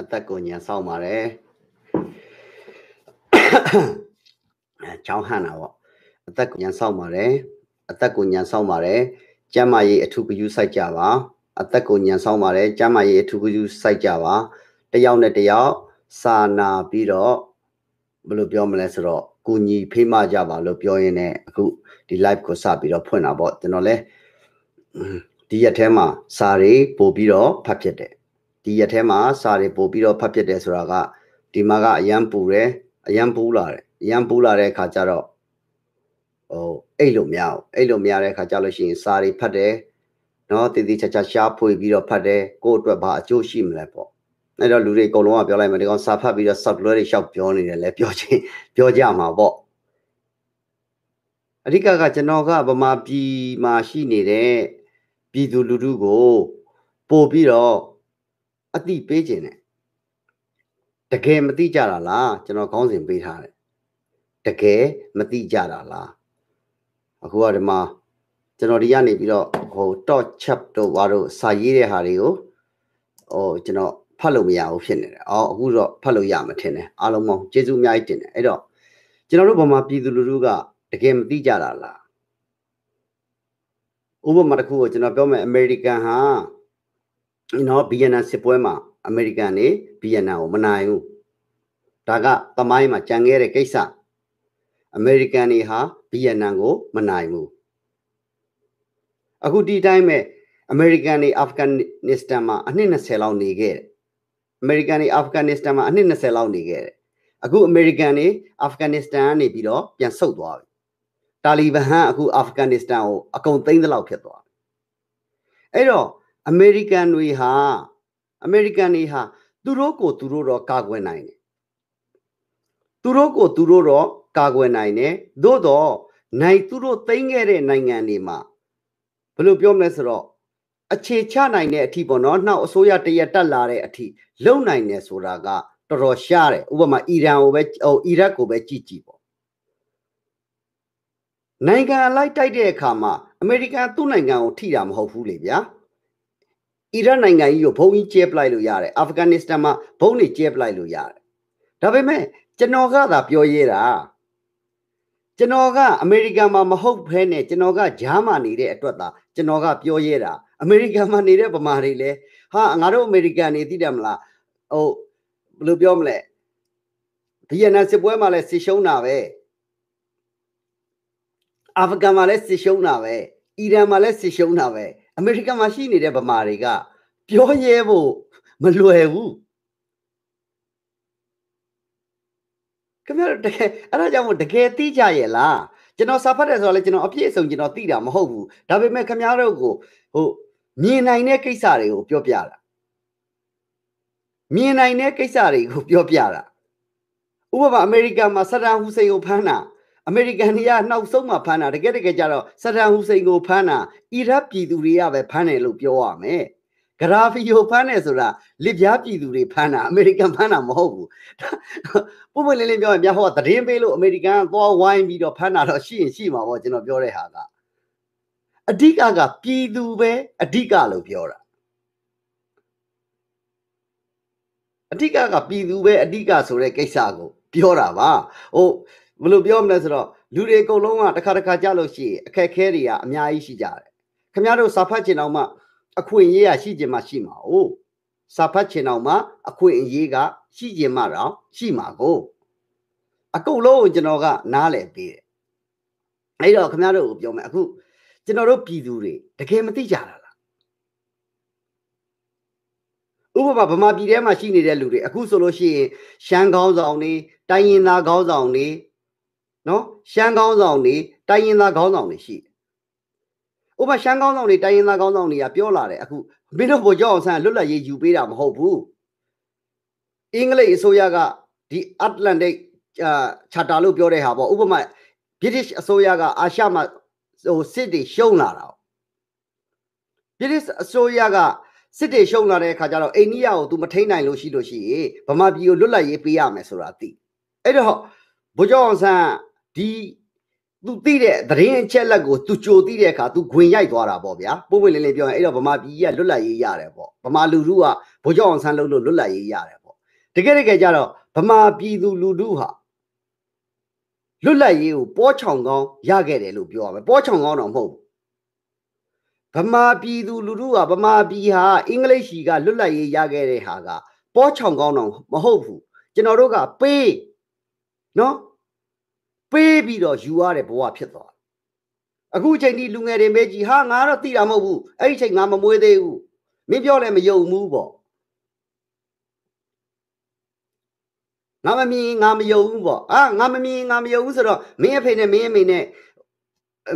အသက်ကိုညံဆောင်ပါတယ်ချောင်းဟန်တာပေါ့အသက်ကိုညံဆောင်ပါတယ်အသက်ကိုညံဆောင်ပါတယ်ကျမ်းမာရေးအထူးကယူစိုက်ကြပါအသက်ကိုညံဆောင်ပါတယ်ကျမ်းမာရေးအထူးကယူစိုက်ကြပါတယောက်နဲ့တယောက်စာနာပြီးတော့ဘယ်လိုပြောမလဲဆိုတော့ကိုညီဖေးမကြပါလို့ပြောရင်းနဲ့အခုဒီ live ကိုစပြီးတော့ဖွင့်တာပေါ့ကျွန်တော်လဲဒီရက်ထဲမှာစာတွေပို့ပြီးတော့ဖတ်ဖြစ်တယ်ဒီရက်ထဲမှာစာတွေပို့ပြီးတော့ဖတ်ပြတယ်ဆိုတာကဒီမှာကအရန်ပူတယ်အရန်ပူလာတယ်အရန်ပူလာတဲ့ခါကျတော့ဟိုအဲ့လိုမရဘူးအဲ့လိုမရတဲ့ခါကျလို့ရှိရင်စာတွေဖတ်တယ်နော်တည်တည်ချာချာရှားဖွေပြီးတော့ဖတ်တယ်ကို့အတွက်ဘာအကျိုးရှိမလဲပေါ့အဲ့တော့လူတွေအကုန်လုံးကပြောလိုက်မယ်ဒီကောင် စာဖတ်ပြီးတော့ software တွေရှောက်ပြောနေတယ်လဲပြောချင်းပြောကြမှာပေါ့အဓိကကကျွန်တော်ကဗမာပြည်မှာရှိနေတဲ့ပြည်သူလူထုကိုပို့ပြီးတော့အတိပေးခြင်းနဲ့တကယ်မသိကြတာလားကျွန်တော်ခေါင်းစဉ်ပေးထားတယ်တကယ်မသိကြတာလားအခုကဒီမှာကျွန်တော်ဒီကနေပြီးတော့ဟို dot chap တို့ဘာတို့စာရေးတဲ့ဟာတွေကိုဟိုကျွန်တော်ဖတ်လို့မရဘူးဖြစ်နေတယ်အော်အခုတော့ဖတ်လို့ရမှထင်တယ်အားလုံးပေါင်းကျေးဇူးအများကြီးတင်တယ်အဲ့တော့ကျွန်တော်တို့ဘာမှပြည်သူလူထုကတကယ်မသိကြတာလားဥပမာတစ်ခုကိုကျွန်တော်ပြောမယ်အမေရိကန်ဟာနော်ဗီယက်နမ်စစ်ပွဲမှာအမေရိကန်နေဗီယက်နမ်ကိုမနိုင်ဘူးဒါကသမိုင်းမှာကြံခဲ့တဲ့ကိစ္စအမေရိကန်တွေဟာဗီယက်နမ်ကိုမနိုင်ဘူးအခုဒီတိုင်းပဲအမေရိကန်တွေအာဖဂန်နစ္စတန်မှာအနှစ်20လောက်နေခဲ့အမေရိကန်တွေအာဖဂန်နစ္စတန်မှာအနှစ်20လောက်နေခဲ့တယ်အခုအမေရိကန်တွေအာဖဂန်နစ္စတန်ကနေပြီးတော့ပြန်ဆုတ်သွားပြီတာလီဘန်အခုအာဖဂန်နစ္စတန်ကိုအကုန်သိမ်းသလောက်ဖြစ်သွားပြီအဲ့တော့အမေရိကန်တွေဟာအမေရိကန်တွေဟာ သူတို့ကို သူတို့တော့ကာကွယ်နိုင်တယ်သူတို့ကိုသူတို့တော့ကာကွယ်နိုင်တယ်သို့တော့နိုင်သူတို့သိမ့်ခဲ့တဲ့နိုင်ငံတွေမှာဘယ်လိုပြောမလဲဆိုတော့အခြေချနိုင်တဲ့အထိပေါ့နော်နောက်အစိုးရတရက်တက်လာတဲ့အထိလုံနိုင်တယ်ဆိုတာကတော်တော်ရှားတယ်ဥပမာအီရန်ကိုပဲဟိုအီရတ်ကိုပဲကြည့်ကြည့်ပေါ့နိုင်ငံအလိုက်တိုက်တဲ့အခါမှာအမေရိကန်သူ့နိုင်ငံကိုထိတာမဟုတ်ဘူးလေဗျာအီရတ်နိုင်ငံကြီးကိုဘုံကြီးကျဲပလိုက်လို့ရတယ်အာဖဂန်နစ္စတန်မှာဘုံတွေကျဲပလိုက်လို့ရတယ်ဒါပေမဲ့ကျွန်တော်ကသာပြောရတာကျွန်တော်ကအမေရိကန်မှာမဟုတ်ဘဲနဲ့ကျွန်တော်ကဂျာမန်နေတဲ့အတွက်သာကျွန်တော်ကပြောရတာအမေရိကန်မှာနေတဲ့ဗမာတွေလည်းဟာငါတို့အမေရိကန်နေသိတယ်မလားဟိုဘယ်လိုပြောမလဲဗီယက်နမ်စစ်ပွဲမှာလည်းစစ်ရှုံးတာပဲအာဖဂန်မှာလည်းစစ်ရှုံးတာပဲအီရန်မှာလည်းစစ်ရှုံးတာပဲအမေရိကန်မှာရှိနေတဲ့ဗမာတွေကပြောရဲဖို့မလွယ်ဘူးခင်ဗျားတို့တကယ်အဲ့ဒါကြောင့်မို့တကယ်သိကြရဲ့လားကျွန်တော်စာဖတ်တယ်ဆိုတော့လေကျွန်တော်အပြည့်အစုံကျွန်တော်သိတာမဟုတ်ဘူးဒါပေမဲ့ခင်ဗျားတို့ကိုဟိုမြင်နိုင်တဲ့ကိစ္စတွေကိုပြောပြတာမြင်နိုင်တဲ့ကိစ္စတွေကိုပြောပြတာဥပမာအမေရိကန်မှာဆဒမ်ဟူစိန်ကိုဖမ်းတာအမေရိကန်တွေကနှောက်ဆုံးမှဖမ်းတာတကယ်တကယ်ကြတော့ဆဒမ်ဟူစိန်ကိုဖမ်းတာအီရတ်ပြည်သူတွေကပဲဖမ်းတယ်လို့ပြောရမယ်ဂရာဖီယိုဖမ်းတယ်ဆိုတာလစ်ပြားပြည်သူတွေဖမ်းတာအမေရိကန်ဖမ်းတာမဟုတ်ဘူးပုံမှန်လေးလေးပြောရင်မြတ်ဟောသတင်းပေးလို့အမေရိကန်သွားဝိုင်းပြီးတော့ဖမ်းတာတော့ရှိရင်ရှိမှာပေါ့ကျွန်တော်ပြောတဲ့ဟာကအဓိကကပြည်သူပဲအဓိကလို့ပြောတာအဓိကကပြည်သူပဲအဓိကဆိုတဲ့ကိစ္စကိုပြောတာပါဟိုဘယ်လိုပြောမလဲဆိုတော့လူတွေအကုန်လုံးကတစ်ခါတစ်ခါကြလို့ရှိရင်အခက်အခဲတွေကအများကြီးရှိကြတယ်ခင်ဗျားတို့စာဖတ်ချင်အောင်မှအခွင့်အရေးကရှိချင်မှရှိမှာ哦စာဖတ်ချင်အောင်မှအခွင့်အရေးကရှိချင်မှတော့ရှိမှာကို အကုန်လုံးကိုကျွန်တော်ကနားလည်ပေးတယ်အဲ့တော့ခင်ဗျားတို့ကိုပြောမယ်အခုကျွန်တော်တို့ပြည်သူတွေတကယ်မသိကြတာလားဥပမာဗမာပြည်ထဲမှာရှိနေတဲ့လူတွေအခုဆိုလို့ရှိရင်ရှမ်းခေါင်းဆောင်တွေတိုင်းရင်းသားခေါင်းဆောင်တွေနော်ရှမ်းကောင်းဆောင်တွေတိုင်းရင်းသားကောင်းဆောင်တွေရှိဥပမာရှမ်းကောင်းဆောင်တွေတိုင်းရင်းသားကောင်းဆောင်တွေကပြောလာတယ်အခုမင်းတို့ဘောကြောက်အောင်ဆန်းလွတ်လပ်ရေးယူပေးတာမဟုတ်ဘူးအင်္ဂလိပ်အစိုးရကဒီ Atlantic charter လို့ပြောတဲ့ဟာပေါ့ဥပမာ British အစိုးရကအာရှမှာဟိုစစ်တွေရှုံးလာတာ British အစိုးရကစစ်တွေရှုံးလာတဲ့အခါကျတော့အိန္ဒိယကို तू မထိန်နိုင်လို့ရှိလို့ရှိရင်ဗမာပြည်ကိုလွတ်လပ်ရေးပေးရမယ်ဆိုတာသိအဲ့တော့ဘုကြောင်ဆန်းဒီသူသိတဲ့သတင်းအချက်လက်ကိုသူကြိုသိတဲ့အခါသူဂွင်ရိုက်သွားတာပေါ့ဗျာပုံပွင့်လင်းလင်းပြောရင်အဲ့တော့ဗမာပြည်ကလွတ်လပ်ရေးရတယ်ပေါ့ဗမာလူထုကဗိုလ်ချုပ်အောင်ဆန်းလုပ်လို့လွတ်လပ်ရေးရတယ်ပေါ့တကယ်တကယ်ကြတော့ဗမာပြည်သူလူထုဟာလွတ်လပ်ရေးကိုပေါချောင်ကောင်းရခဲ့တယ်လို့ပြောရမယ်ပေါချောင်ကောင်းတော့မဟုတ်ဘူးဗမာပြည်သူလူထုဟာဗမာပြည်ဟာအင်္ဂလိပ်ရှိကလွတ်လပ်ရေးရခဲ့တဲ့ဟာကပေါချောင်ကောင်းတော့မဟုတ်ဘူးကျွန်တော်တို့ကပေးနော်ပေးပြီးတော့ယူရတဲ့ဘဝဖြစ်သွားအခုအချိန်ဒီလူငယ်တွေမေးကြည့်ဟာငါတော့သိတာမဟုတ်ဘူးအဲ့ဒီအချိန်ငါမမွေးသေးဘူးမင်းပြောလဲမယုံဘူးပေါ့ငါမမြင်ငါမယုံဘူးပေါ့အာငါမမြင်ငါမယုံဘူးဆိုတော့မင်းအဖေနဲ့မင်းအမေနဲ့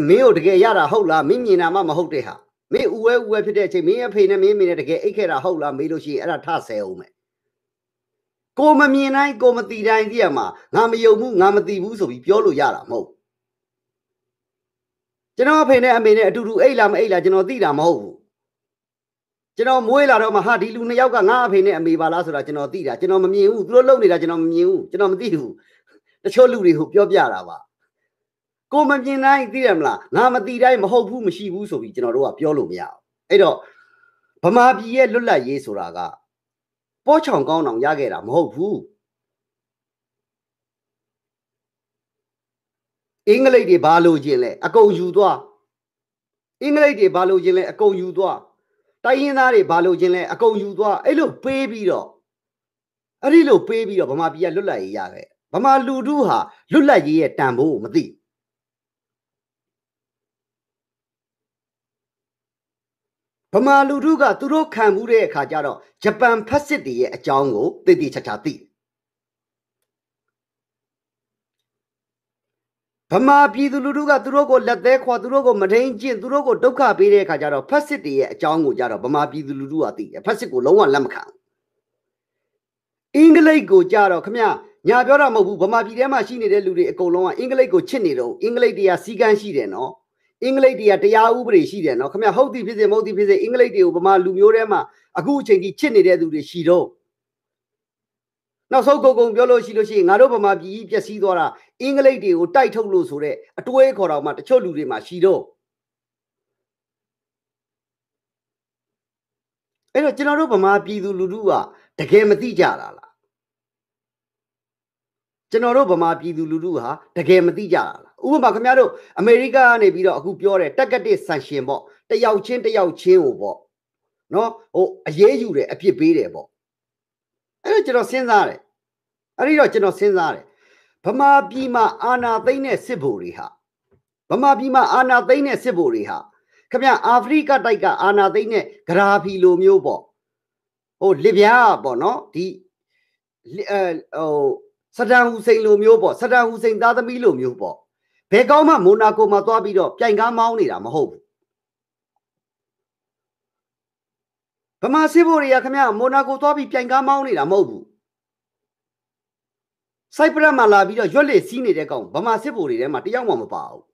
မင်းတို့တကယ်ရတာဟုတ်လားမင်းမြင်တာမှမဟုတ်တဲ့ဟာမင်းဥဝဲဥဝဲဖြစ်တဲ့အချိန်မင်းအဖေနဲ့မင်းအမေနဲ့တကယ်အိတ်ခဲ့တာဟုတ်လားမေးလို့ရှိရင်အဲ့ဒါထဆဲအောင်မယ်ကိုမမြင်တိုင်းကိုမသိတိုင်းကြည့်ရမှာငါမယုံဘူးငါမသိဘူးဆိုပြီးပြောလို့ရတာမဟုတ်ကျွန်တော်အဖေနဲ့အမေနဲ့အတူတူအိတ်လားမအိတ်လားကျွန်တော်သိတာမဟုတ်ဘူးကျွန်တော်မွေးလာတော့မှဟာဒီလူနှစ်ယောက်ကငါအဖေနဲ့အမေပါလားဆိုတာကျွန်တော်သိတာကျွန်တော်မမြင်ဘူးသူတို့လုပ်နေတာကျွန်တော်မမြင်ဘူးကျွန်တော်မသိဘူးတချို့လူတွေကိုပြောပြတာပါကိုမမြင်တိုင်းသိရမလားငါမသိတိုင်းမဟုတ်ဘူးမရှိဘူးဆိုပြီးကျွန်တော်တို့ကပြောလို့မရဘူးအဲ့တော့ဗမာပြည်ရဲ့လွတ်လပ်ရေးဆိုတာကပေါ့ချောင်ကောင်းအောင်ရခဲ့တာမဟုတ်ဘူးအင်္ဂလိပ်တွေဘာလို့ကျင်လဲအကုန်ယူသွားအင်္ဂလိပ်တွေဘာလို့ကျင်လဲအကုန်ယူသွားတိုင်းရင်းသားတွေဘာလို့ကျင်လဲအကုန်ယူသွားအဲ့လိုပေးပြီးတော့အဲ့ဒီလိုပေးပြီးတော့ဗမာပြည်ကလွတ်လပ်ရေးရခဲ့ဗမာလူထုဟာလွတ်လပ်ရေးရဲ့တန်ဖိုးကိုမသိဘူးဗမာလူထုကသူတို့ခံမှုတဲ့အခါကျတော့ဂျပန်ဖက်စစ်တွေရဲ့အကြောင်းကိုသိသိချာချာသိဗမာပြည်သူလူထုကသူတို့ကိုလက်သေးခွာသူတို့ကိုမထိန်ကျင့်သူတို့ကိုဒုက္ခပေးတဲ့အခါကျတော့ဖက်စစ်တွေရဲ့အကြောင်းကိုကြတော့ဗမာပြည်သူလူထုကသိတယ်ဖက်စစ်ကိုလုံးဝလက်မခံဘူးအင်္ဂလိပ်ကိုကြတော့ခမညာပြောတာမဟုတ်ဘူးဗမာပြည်ထဲမှာရှိနေတဲ့လူတွေအကုန်လုံးကအင်္ဂလိပ်ကိုချစ်နေတော့အင်္ဂလိပ်တွေကစီကန်းရှိတယ်နော်အင်္ဂလိပ်တွေကတရားဥပဒေရှိတယ်နော်ခင်ဗျဟုတ်သည်ဖြစ်စေမဟုတ်သည်ဖြစ်စေအင်္ဂလိပ်တွေကိုဗမာလူမျိုးထဲမှာအခုအချိန်ကြီးချစ်နေတဲ့သူတွေရှိတော့နောက်ဆုံးကုန်ကုန်ပြောလို့ရှိလို့ရှိရင်ငါတို့ဗမာပြည်ကြီးပျက်စီးသွားတာအင်္ဂလိပ်တွေကိုတိုက်ထုတ်လို့ဆိုတဲ့အတွေးခေါ်တော်မှာတချို့လူတွေမှာရှိတော့အဲ့တော့ကျွန်တော်တို့ဗမာပြည်သူလူထုကတကယ်မသိကြတာလားကျွန်တော်တို့ဗမာပြည်သူလူထုဟာတကယ်မသိကြတာလားဥပမာခင်ဗျားတို့အမေရိကကနေပြီးတော့အခုပြောတယ်တက်ကတစ်ဆန်ရှင်ပေါ့တယောက်ချင်းတယောက်ချင်းဟိုပေါ့နော်ဟိုအရေးယူတယ်အပြစ်ပေးတယ်ပေါ့အဲ့ဒါကျွန်တော်စဉ်းစားတယ်အဲ့ဒီတော့ကျွန်တော်စဉ်းစားတယ်ဗမာပြည်မှာအာနာသိမ့်တဲ့စစ်ဗိုလ်တွေဟာဗမာပြည်မှာအာနာသိမ့်တဲ့စစ်ဗိုလ်တွေဟာခမအာဖရိကတိုက်ကအာနာသိမ့်တဲ့ဂရာဖီလိုမျိုးပေါ့ဟိုလစ်ဗျာပေါ့နော်ဒီအဲဟိုဆဒမ်ဟူစိန်လိုမျိုးပေါ့ဆဒမ်ဟူစိန်သားသမီးလိုမျိုးပေါ့ဘယ်ကောင်းမှမိုနာကိုမှာသွားပြီးတော့ပြိုင်ကားမောင်းနေတာမဟုတ်ဘူးဗမာစစ်ဘိုလ်တွေကခင်ဗျမိုနာကိုသွားပြီးပြိုင်ကားမောင်းနေတာမဟုတ်ဘူးစိုက်ပရက်မှာလာပြီးတော့ရွက်လက်စီးနေတဲ့ကောင်ဗမာစစ်ဘိုလ်တွေထဲမှာတယောက်မှမပါဘူး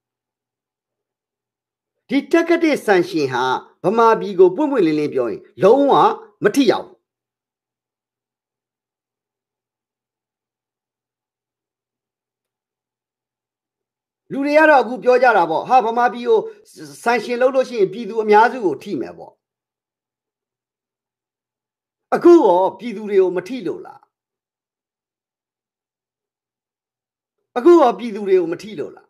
ဒီတက်ကတဲ့ဆန်ရှင်ဟာဗမာပြည်ကိုပွင့်ပွင့်လင်းလင်းပြောရင်လုံးဝမထီရောက်လူတွေကတော့အခုပြောကြတာပေါ့ဟာဗမာပြည်ကိုဆန်ရှင်လုပ်လို့ရှိရင်ပြည်သူအများစုကိုထိမယ်ပေါ့အခုရောပြည်သူတွေကိုမထိလို့လားအခုရောပြည်သူတွေကိုမထိလို့လား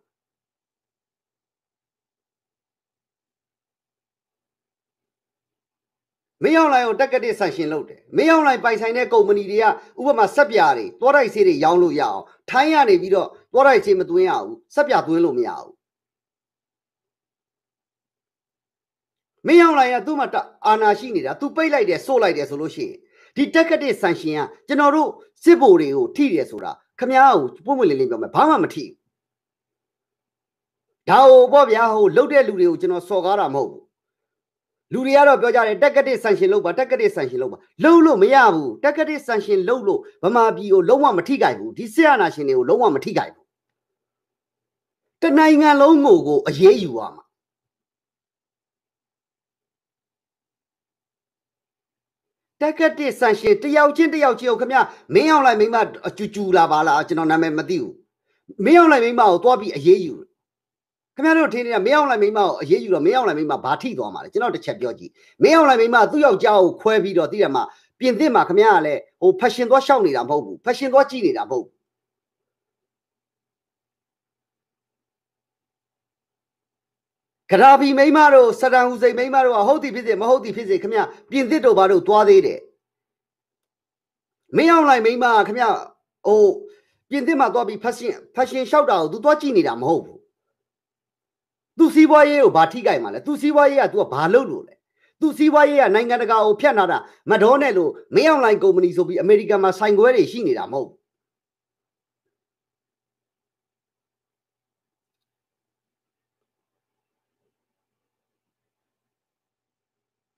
မင်းအောင်လိုင်ကိုတက်ကတိဆန်ရှင်လုပ်တယ်မင်းအောင်လိုင်ပိုင်ဆိုင်တဲ့ကုမ္ပဏီတွေကဥပမာစက်ပြာတွေတောတိုက်ဆေးတွေရောင်းလို့ရအောင်ထိုင်းရနေပြီးတော့ကောရိုက်ချေမသွင်းရဘူးဆက်ပြသွင်းလို့မရဘူးမင်းအောင်လိုင်ကသူ့မှာအာနာရှိနေတာသူပိတ်လိုက်တယ်ဆို့လိုက်တယ်ဆိုလို့ရှိရင်ဒီတက်ကတဲ့ဆန်ရှင်ကကျွန်တော်တို့စစ်ဘိုလ်တွေကိုထိတယ်ဆိုတာခမားကိုပွင့်ပွင့်လင်းလင်းပြောမယ်ဘာမှမထိဘူးဒါဟိုပေါ့ဗျာဟိုလှုပ်တဲ့လူတွေကိုကျွန်တော်စော်ကားတာမဟုတ်ဘူးလူတွေကတော့ပြောကြတယ်တက်ကတိဆန်ရှင်လုပ်ပါတက်ကတိဆန်ရှင်လုပ်ပါလှုပ်လို့မရဘူးတက်ကတိဆန်ရှင်လှုပ်လို့ဗမာပြည်ကိုလုံးဝမထိကြိုက်ဘူးဒီဆရာနာရှင်တွေကိုလုံးဝမထိကြိုက်ဘူးတနိုင်ငံလုံးကိုကိုအရေးယူရမှာတက်ကတ်တစ်ဆန်ရှင်တယောက်ချင်းတယောက်ချင်းကိုခင်ဗျမင်းအောင်လိုက်မိမအကျူကျူလာပါလားကျွန်တော်နာမည်မသိဘူးမင်းအောင်လိုက်မိမကိုသွားပြီးအရေးယူခင်ဗျားတို့ထင်နေတာမင်းအောင်လိုက်မိမကိုအရေးယူတော့မင်းအောင်လိုက်မိမဘာထိသွားမှာလဲကျွန်တော်တစ်ချက်ပြောကြည့်မင်းအောင်လိုက်မိမသူ့ယောက်ျားကိုခွဲပြီးတော့သိတယ်မှာပြင်သစ်မှာခင်ဗျားကလည်းဟိုဖက်ရှင်သွားရှောက်နေတာမဟုတ်ဘူးဖက်ရှင်သွားကြည့်နေတာမဟုတ်ဘူးဂရာဘီမိမတို့ဆဒန်ဟူစိန်မိမတို့ကဟုတ်သည်ဖြစ်စေမဟုတ်သည်ဖြစ်စေခမပြင်သစ်တို့ဘာတို့သွားသေးတယ်မင်းအောင်လိုက်မိမခမဟိုပြင်သစ်မှာသွားပြီးဖက်ရှင်ဖက်ရှင်လျှောက်တာကို तू သွားကြည့်နေတာမဟုတ်ဘူး तू စီးပွားရေးကိုဘာထိကြိုက်မှာလဲ तू စီးပွားရေးက तू ကဘာလုပ်လို့လဲ तू စီးပွားရေးကနိုင်ငံတကာကိုဖျက်နာတာမတော်နဲ့လို့မင်းအောင်လိုက်ကုမ္ပဏီဆိုပြီးအမေရိကန်မှာဆိုင်ခွဲတွေရှိနေတာမဟုတ်ဘူး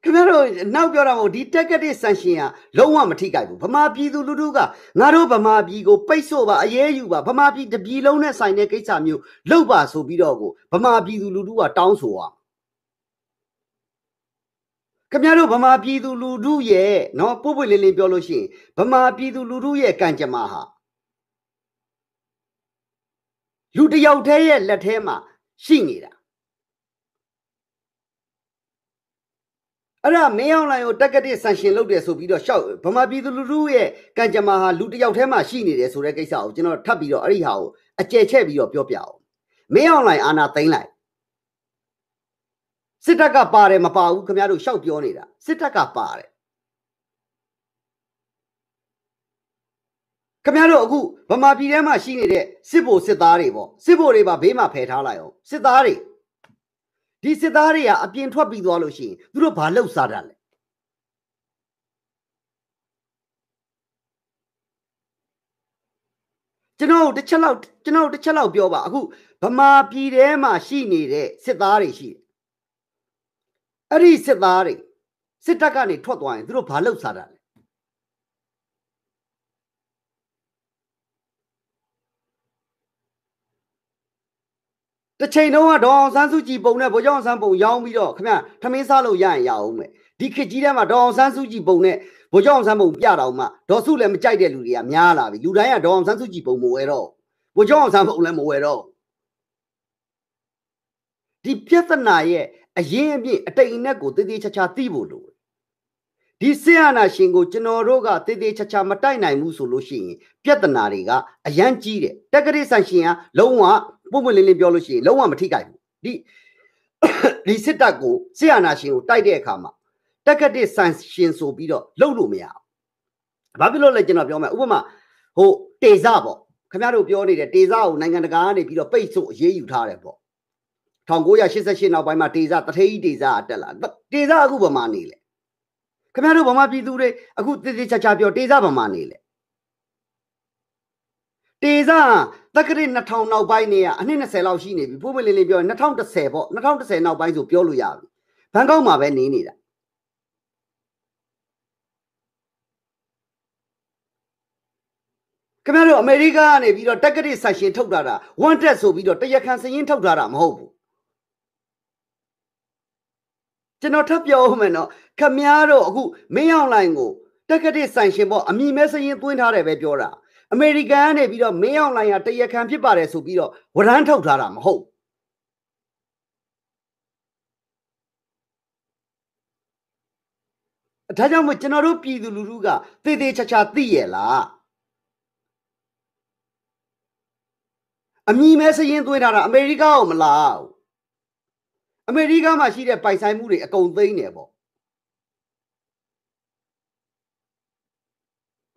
ခင်ဗျားတို့နောက်ပြောတာမဟုတ်ဒီ target တွေ sanction ကလုံးဝမထိကြဘူးဗမာပြည်သူလူထုကငါတို့ဗမာပြည်ကိုပိတ်ဆို့ပါအရေးယူပါဗမာပြည်တပြည်လုံးနဲ့ဆိုင်တဲ့ကိစ္စမျိုးလုပ်ပါဆိုပြီးတော့ကိုဗမာပြည်သူလူထုကတောင်းဆိုရခင်ဗျားတို့ဗမာပြည်သူလူထုရဲ့เนาะပို့ပွေလင်းလင်းပြောလို့ရှိရင်ဗမာပြည်သူလူထုရဲ့ကံကြမ္မာဟာလူတယောက်တည်းရဲ့လက်ထဲမှာ ရှိနေတာအဲ့ဒါမင်းအောင်လိုင်ကိုတက်ကတိဆန်ရှင်လုပ်တယ်ဆိုပြီးတော့ရှောက်ဗမာပြည်သူလူထုရဲ့ကံကြမ္မာဟာလူတစ်ယောက်ထဲမှာရှိနေတယ်ဆိုတဲ့ကိစ္စကိုကျွန်တော်ထပ်ပြီးတော့အဲ့ဒီဟာကိုအကျယ်ချဲ့ပြီးတော့ပြောပြအောင်မင်းအောင်လိုင်အာနာသိမ့်လိုက်စစ်တပ်ကပါတယ်မပါဘူးခင်ဗျားတို့ရှောက်ပြောနေတာစစ်တပ်ကပါတယ်ခင်ဗျားတို့အခုဗမာပြည်ထဲမှာရှိနေတဲ့စစ်ဘိုလ်စစ်သားတွေပေါ့စစ်ဘိုလ်တွေပါဘေးမှာဖယ်ထားလိုက်အောင်စစ်သားတွေဒီစစ်သားတွေကအပြင်ထွက်ပြီးသွားလို့ရှိရင်သူတို့ဘာလုပ်စားတာလဲကျွန်တော်တစ်ချက်လောက်ကျွန်တော်တစ်ချက်လောက်ပြောပါ အခုဗမာပြည်ထဲမှာရှိနေတဲ့စစ်သားတွေရှိတယ်အဲ့ဒီစစ်သားတွေစစ်တပ်ကနေထွက်သွားရင်သူတို့ဘာလုပ်စားတာလဲတစ်ချိန်တုန်းကဒေါအောင်ဆန်းစုကြည်ပုံနဲ့ဗိုလ်ချုပ်အောင်ဆန်းပုံရောင်းပြီးတော့ခင်ဗျထမင်းစားလို့ရရင်ရအောင်မယ်ဒီခေတ်ကြီးထဲမှာဒေါအောင်ဆန်းစုကြည်ပုံနဲ့ဗိုလ်ချုပ်အောင်ဆန်းပုံပြတော်မှဒေါ်စုလည်းမကြိုက်တဲ့လူတွေကများလာပြီလူတိုင်းကဒေါအောင်ဆန်းစုကြည်ပုံမဝယ်တော့ဗိုလ်ချုပ်အောင်ဆန်းပုံလည်းမဝယ်တော့ဒီပြဿနာရဲ့အရင်အပြည့်အတိတ်အနက်ကိုတည်တည်ချာချာသိဖို့လိုဒီဆရာနာရှင်ကိုကျွန်တော်တို့ကတည်တည်ချာချာမတိုက်နိုင်ဘူးဆိုလို့ရှိရင် ပြဿနာတွေကအရန်ကြီးတယ်တက္ကရာဆန်ရှင်ကလုံးဝပုံပွင့်လင်းလင်းပြောလို့ရှိရင်လုံးဝမထိကြိုက်ဘူးဒီဒီစစ်တပ်ကိုဆီယနာရှင်ကိုတိုက်တဲ့အခါမှာတက်ကတိဆန်ရှင်ဆိုပြီးတော့လှုပ်လို့မရဘူးဘာဖြစ်လို့လဲကျွန်တော်ပြောမယ်ဥပမာဟိုတေဇပေါ့ခင်ဗျားတို့ပြောနေတဲ့တေဇကိုနိုင်ငံတကာကနေပြီးတော့ပိတ်ဆို့အရေးယူထားတယ်ပေါ့1988နောက်ပိုင်းမှာဒေသတထေးကြီးဒေသကတက်လာဒေသအခုဗမာနေလေခင်ဗျားတို့ဗမာပြည်သူတွေအခုတိတိကျကျပြောဒေသဗမာနေလေတေဇာတက္ကရာ2000နောက်ပိုင်းနေရအနှစ်20လောက်ရှိနေပြီပို့မလင်းလင်းပြော2010ပေါ့2010နောက်ပိုင်းဆိုပြောလို့ရပြီဘန်ကောက်မှာပဲနေနေတာခင်ဗျားတို့အမေရိကကနေပြီးတော့တက္ကရာဆက်ရှင်ထုတ်တာတာဝန်တက်ဆိုပြီးတော့တရားခံစရင်ထုတ်တာတာမဟုတ်ဘူးကျွန်တော်ထပ်ပြောဦးမယ်နော်ခင်ဗျားတို့အခုမင်းအောင်လိုင်းကိုတက္ကရာဆိုင်ရှင်ပေါ့အမိမဲစရင်သွင်းထားတယ်ပဲပြောတာအမေရိကန်ကနေပြီးတော့မင်းအောင်လှိုင်ကတရားခံဖြစ်ပါတယ်ဆိုပြီးတော့ဝရမ်းထုတ်ထားတာမဟုတ်ဒါကြောင့်မို့ကျွန်တော်တို့ပြည်သူလူထုကသေသေးချာချာသိရလားအမိမဲစရင်သွင်းထားတာအမေရိကအောင်မလားအမေရိကမှာရှိတဲ့ပိုင်ဆိုင်မှုတွေအကုန်သိမ်းနေပေါ့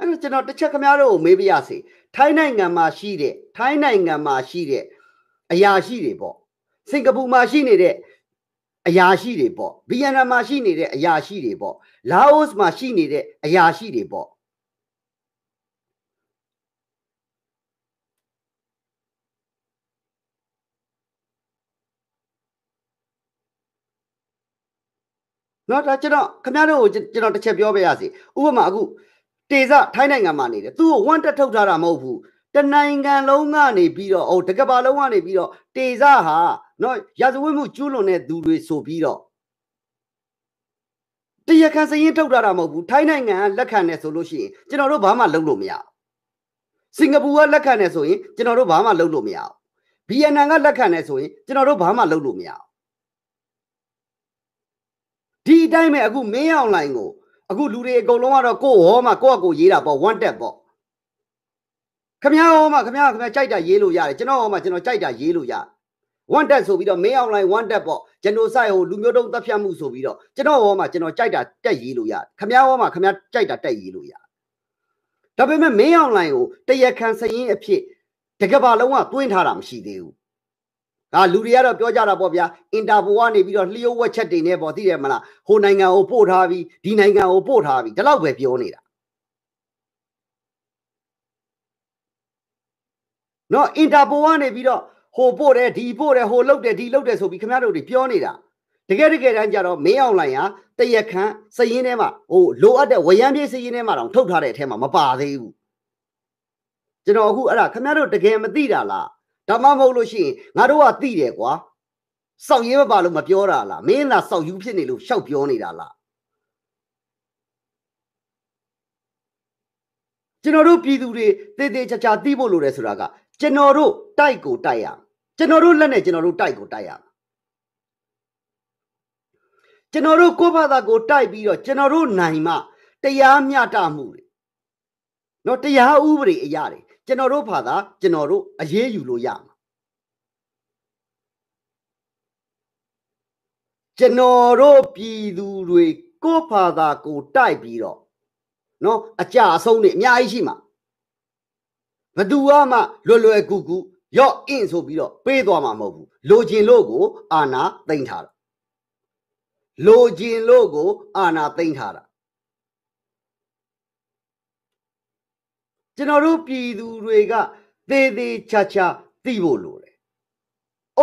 အဲ့တော့ကျွန်တော်တစ်ချက်ခမရတို့ကိုမေးပြရစီထိုင်းနိုင်ငံမှာရှိတဲ့ထိုင်းနိုင်ငံမှာရှိတဲ့အရာရှိတွေပေါ့စင်ကာပူမှာရှိနေတဲ့အရာရှိတွေပေါ့ဗီယက်နမ်မှာရှိနေတဲ့အရာရှိတွေပေါ့လာအိုမှာရှိနေတဲ့အရာရှိတွေပေါ့နော်ဒါကျွန်တော်ခင်ဗျားတို့ကိုကျွန်တော်တစ်ချက်ပြောပြရစီဥပမာအခုတေဇထိုင်းနိုင်ငံမှာနေတယ်သူ့ကိုဝမ်းတက်ထုတ်ထားတာမဟုတ်ဘူးတနိုင်ငံလုံးကနေပြီးတော့ဟိုတကဘာလုံးကနေပြီးတော့တေဇဟာနော်ရာဇဝတ်မှုကျူးလွန်တဲ့သူတွေဆိုပြီးတော့တရားခံစရင်ထုတ်ထားတာမဟုတ်ဘူးထိုင်းနိုင်ငံကလက်ခံတယ်ဆိုလို့ရှိရင်ကျွန်တော်တို့ဘာမှလုပ်လို့မရဘူးစင်ကာပူကလက်ခံတယ်ဆိုရင်ကျွန်တော်တို့ဘာမှလုပ်လို့မရဘူးဗီယက်နမ်ကလက်ခံတယ်ဆိုရင်ကျွန်တော်တို့ဘာမှလုပ်လို့မရဘူးဒီအတိုင်းပဲအခုမင်းအောင်လိုင်ကိုအခုလူတွေအကုန်လုံးကတော့ကိုယ့်ဟောမှကိုယ့်အကိုရေးတာပေါ့ one tap ပေါ့ခမရဟောမှခမရခမရကြိုက်တာရေးလို့ရတယ်ကျွန်တော်ဟောမှကျွန်တော်ကြိုက်တာရေးလို့ရတယ် one tap ဆိုပြီးတော့ main online one tap ပေါ့ဂျနိုဆိုက်ဟိုလူမျိုးတုံးတပ်ဖြတ်မှုဆိုပြီးတော့ကျွန်တော်ဟောမှကျွန်တော်ကြိုက်တာတက်ရေးလို့ရတယ်ခမရဟောမှခမရကြိုက်တာတက်ရေးလို့ရတယ်ဒါပေမဲ့ main online ကိုတရခံစရင်အဖြစ်တကဘာလုံးကတွင်းထားတာမရှိသေးဘူးငါလူတွေကတော့ပြောကြတာပေါ့ဗျာအင်တာပိုကနေပြီးတော့လျှို့ဝှက်ချက်တွေနဲ့ပေါ့သိတယ်မလားဟိုနိုင်ငံကိုပို့ထားပြီးဒီနိုင်ငံကိုပို့ထားပြီးဒီလောက်ပဲပြောနေတာနော်အင်တာပိုကနေပြီးတော့ဟိုပို့တယ်ဒီပို့တယ်ဟိုလုတ်တယ်ဒီလုတ်တယ်ဆိုပြီးခင်ဗျားတို့တွေပြောနေတာတကယ်တကယ်တမ်းကျတော့မင်းအောင်လိုင်ဟာတရက်ခန့်စရင်ထဲမှာဟိုလိုအပ်တဲ့ဝရမ်းပြေးစရင်ထဲမှာတောင်ထုတ်ထားတဲ့အထဲမှာမပါသေးဘူးကျွန်တော်အခုအဲ့ဒါခင်ဗျားတို့တကယ်မသိတာလားဒါမှမဟုတ်လို့ရှိရင်ငါတို့ကသိတယ်ကွာစောက်ရေးမပါလို့မပြောတာလားမင်းလားစောက်ယူဖြစ်နေလို့ရှောက်ပြောနေတာလားကျွန်တော်တို့ပြည်သူတွေတေးသေးချာချာသိဖို့လိုတယ်ဆိုတာက ကျွန်တော်တို့တိုက်ကိုတိုက်ရကျွန်တော်တို့လက်နဲ့ကျွန်တော်တို့တိုက်ကိုတိုက်ရကျွန်တော်တို့ကိုယ့်ဘာသာကိုတိုက်ပြီးတော့ကျွန်တော်တို့နိုင်မှတရားမျှတမှုတွေနော်တရားဥပဒေအရာတွေကျွန်တော်တို့ဘာသာကျွန်တော်တို့အရေးယူလို့ရမှာကျွန်တော်တို့ပြည်သူတွေကိုယ့်ဘာသာကိုတိုက်ပြီးတော့နော်အကြအဆုံးတွေအများကြီးရှိမှာဘသူကမှလွယ်လွယ်ကူကူရော့အင့်ဆိုပြီးတော့ပေးသွားမှာမဟုတ်ဘူးလိုချင်လို့ကို အာနာသိမ့်ထားတာလိုချင်လို့ကို အာနာသိမ့်ထားတာကျွန်တော်တို့ပြည်သူတွေက သေသေးချာချာသိဖို့လိုတယ်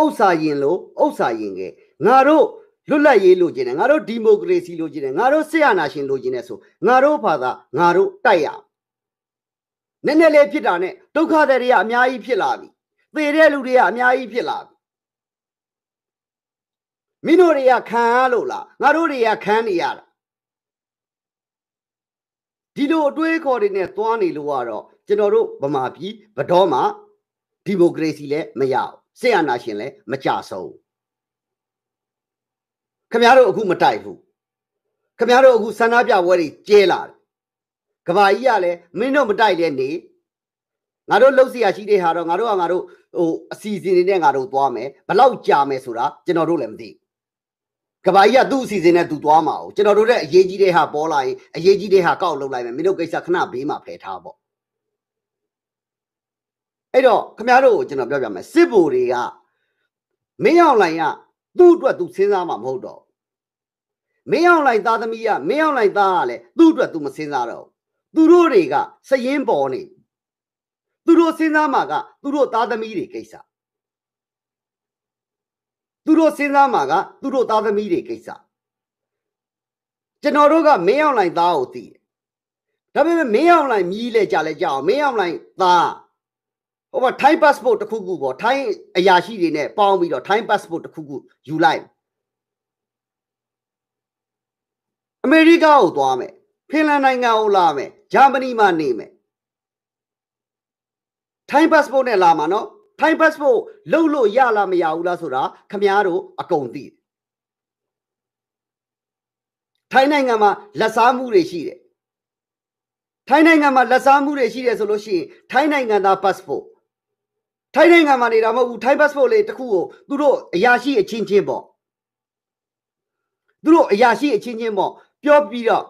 ဥစ္စာရင်လို့ဥစ္စာရင်ကငါတို့လွတ်လပ်ရေးလိုချင်တယ်ငါတို့ဒီမိုကရေစီလိုချင်တယ်ငါတို့စစ်အာဏာရှင်လိုချင်တယ်ဆိုငါတို့ဘာသာငါတို့တိုက်ရနည်းနည်းလေးဖြစ်တာနဲ့ဒုက္ခတွေကအများကြီးဖြစ်လာပြီသေတဲ့လူတွေကအများကြီးဖြစ်လာပြီမင်းတို့တွေကခံရလို့လားငါတို့တွေကခံနေရတာဒီလိုအတွေးခေါ်တွေနဲ့သွားနေလို့ကတော့ကျွန်တော်တို့ဗမာပြည်ဘတော်မှဒီမိုကရေစီလည်းမရအောင်စစ်အာဏာရှင်လည်းမကြဆုံးခင်ဗျားတို့အခုမတိုက်ဘူးခင်ဗျားတို့အခုဆန္ဒပြပွဲတွေကျဲလာတယ်ကဘာကြီးကလည်းမင်းတို့မတိုက်လဲနေငါတို့လှုပ်เสียရှိတဲ့ဟာတော့ငါတို့ကငါတို့ဟိုအစီအစဉ်တွေနဲ့ငါတို့သွားမယ်ဘလောက်ကြာမယ်ဆိုတာကျွန်တော်တို့လည်းမသိကဘာကြီးကသူ့အစီအစဉ်နဲ့သူသွားမှာ哦ကျွန်တော်တို့လည်းအရေးကြီးတဲ့ဟာပေါ်လာရင်အရေးကြီးတဲ့ဟာကောက်လုပ်လိုက်မယ်မင်းတို့ကိစ္စခဏဘေးမှာဖယ်ထားပေါ့အဲ့တော့ခမရတို့ကိုကျွန်တော်ပြောပြမယ်စစ်ဘိုလ်တွေကမင်းအောင်လှိုင်ကသူ့အတွက်သူစဉ်းစားမှာမဟုတ်တော့မင်းအောင်လှိုင်သားသမီးကမင်းအောင်လှိုင်သားကလည်းသူ့အတွက်သူမစဉ်းစားတော့သူတို့တွေကစရင်ပေါ်နေသူတို့စဉ်းစားမှာကသူတို့သားသမီးတွေကိစ္စသူတို့စဉ်းစားမှာကသူတို့သားသမီးတွေကိစ္စကျွန်တော်တို့ကမင်းအောင်လှိုင်သားကိုသိတယ်ဒါပေမဲ့မင်းအောင်လှိုင်မြည်လဲကြလဲကြအောင်မင်းအောင်လှိုင်သားဟိုမှာ Thai passport တစ်ခုခုပေါ့ Thai အရာရှိတွေနဲ့ပေါင်းပြီးတော့ Thai passport တစ်ခုခုယူလိုက်အမေရိကကိုသွားမယ်ဖင်လန်နိုင်ငံကိုလာမယ်ဂျာမနီမှာနေမယ် Thai passport နဲ့လာမှာနော် Thai passport လုံလို့ရလားမရဘူးလားဆိုတာခမားတို့အကုန်သိတယ်ထိုင်းနိုင်ငံမှာလက်စားမှုတွေရှိတယ်ထိုင်းနိုင်ငံမှာလက်စားမှုတွေရှိတယ်ဆိုလို့ရှိရင်ထိုင်းနိုင်ငံသား passport ထိုင်းနိုင်ငံမှာနေတာမဟုတ်ဘူးထိုင်း passport လေးတစ်ခုကိုသူတို့အရာရှိအချင်းချင်းပေါ့သူတို့အရာရှိအချင်းချင်းပေါ့ပြောပြီးတော့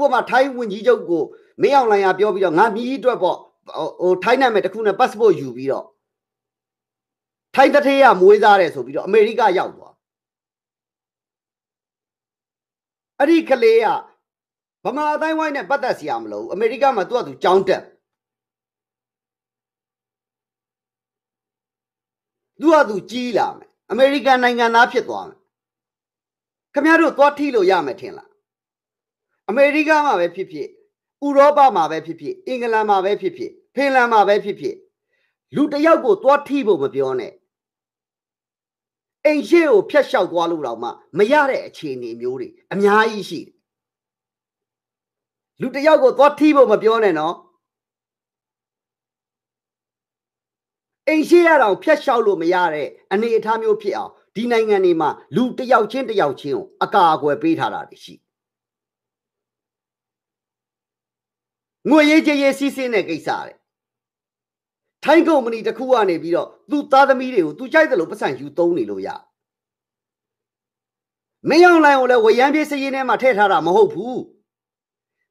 ဥပမာထိုင်းဝန်ကြီးချုပ်ကိုမင်းအောင်လိုင်ကပြောပြီးတော့ငါမြည်ကြီးအတွက်ပေါ့ဟိုထိုင်းနိုင်ငံတစ်ခုနဲ့ passport ယူပြီးတော့ထိုင်းတထေးကမွေးစားတယ်ဆိုပြီးတော့အမေရိကရောက်သွားအဲ့ဒီကလေးကဗမာအတိုင်းဝိုင်းနဲ့ပတ်သက်စရာမလိုဘူးအမေရိကမှာသူကသူကြောင်းတက်သူ့ဟာသူကြီးလာမယ်အမေရိကန်နိုင်ငံသားဖြစ်သွားမယ်ခင်ဗျားတို့သွားထိလို့ရမယ်ထင်လားအမေရိကမှာပဲဖြစ်ဖြစ်ဥရောပမှာပဲဖြစ်ဖြစ်အင်္ဂလန်မှာပဲဖြစ်ဖြစ်ဖင်လန်မှာပဲဖြစ်ဖြစ်လူတယောက်ကိုသွားထိဖို့မပြောနဲ့အိမ်ရှိကိုဖျက်လျှောက်သွားလို့တော့မှမရတဲ့အခြေအနေမျိုးတွေအများကြီးရှိတယ်လူတယောက်ကိုသွားထိဖို့မပြောနဲ့နော်အိမ်ရှိရတော့ဖျက်လျှောက်လို့မရတဲ့အနေအထားမျိုးဖြစ်အောင်ဒီနိုင်ငံတွေမှာလူတယောက်ချင်းတယောက်ချင်းကိုအကာအကွယ်ပေးထားတာရှိငွေရေးကြေးရေးစီးဆင်းတဲ့ကိစ္စတဲ့ထိုင်းကုမ္ပဏီတစ်ခုကနေပြီးတော့သူ့သားသမီးတွေကိုသူကြိုက်တယ်လို့ပတ်စံယူသုံးနေလို့ရမင်းအောင်လိုင်ကိုလည်းဝရမ်းပြေးစည်ရင်းထဲမှာထည့်ထားတာမဟုတ်ဘူး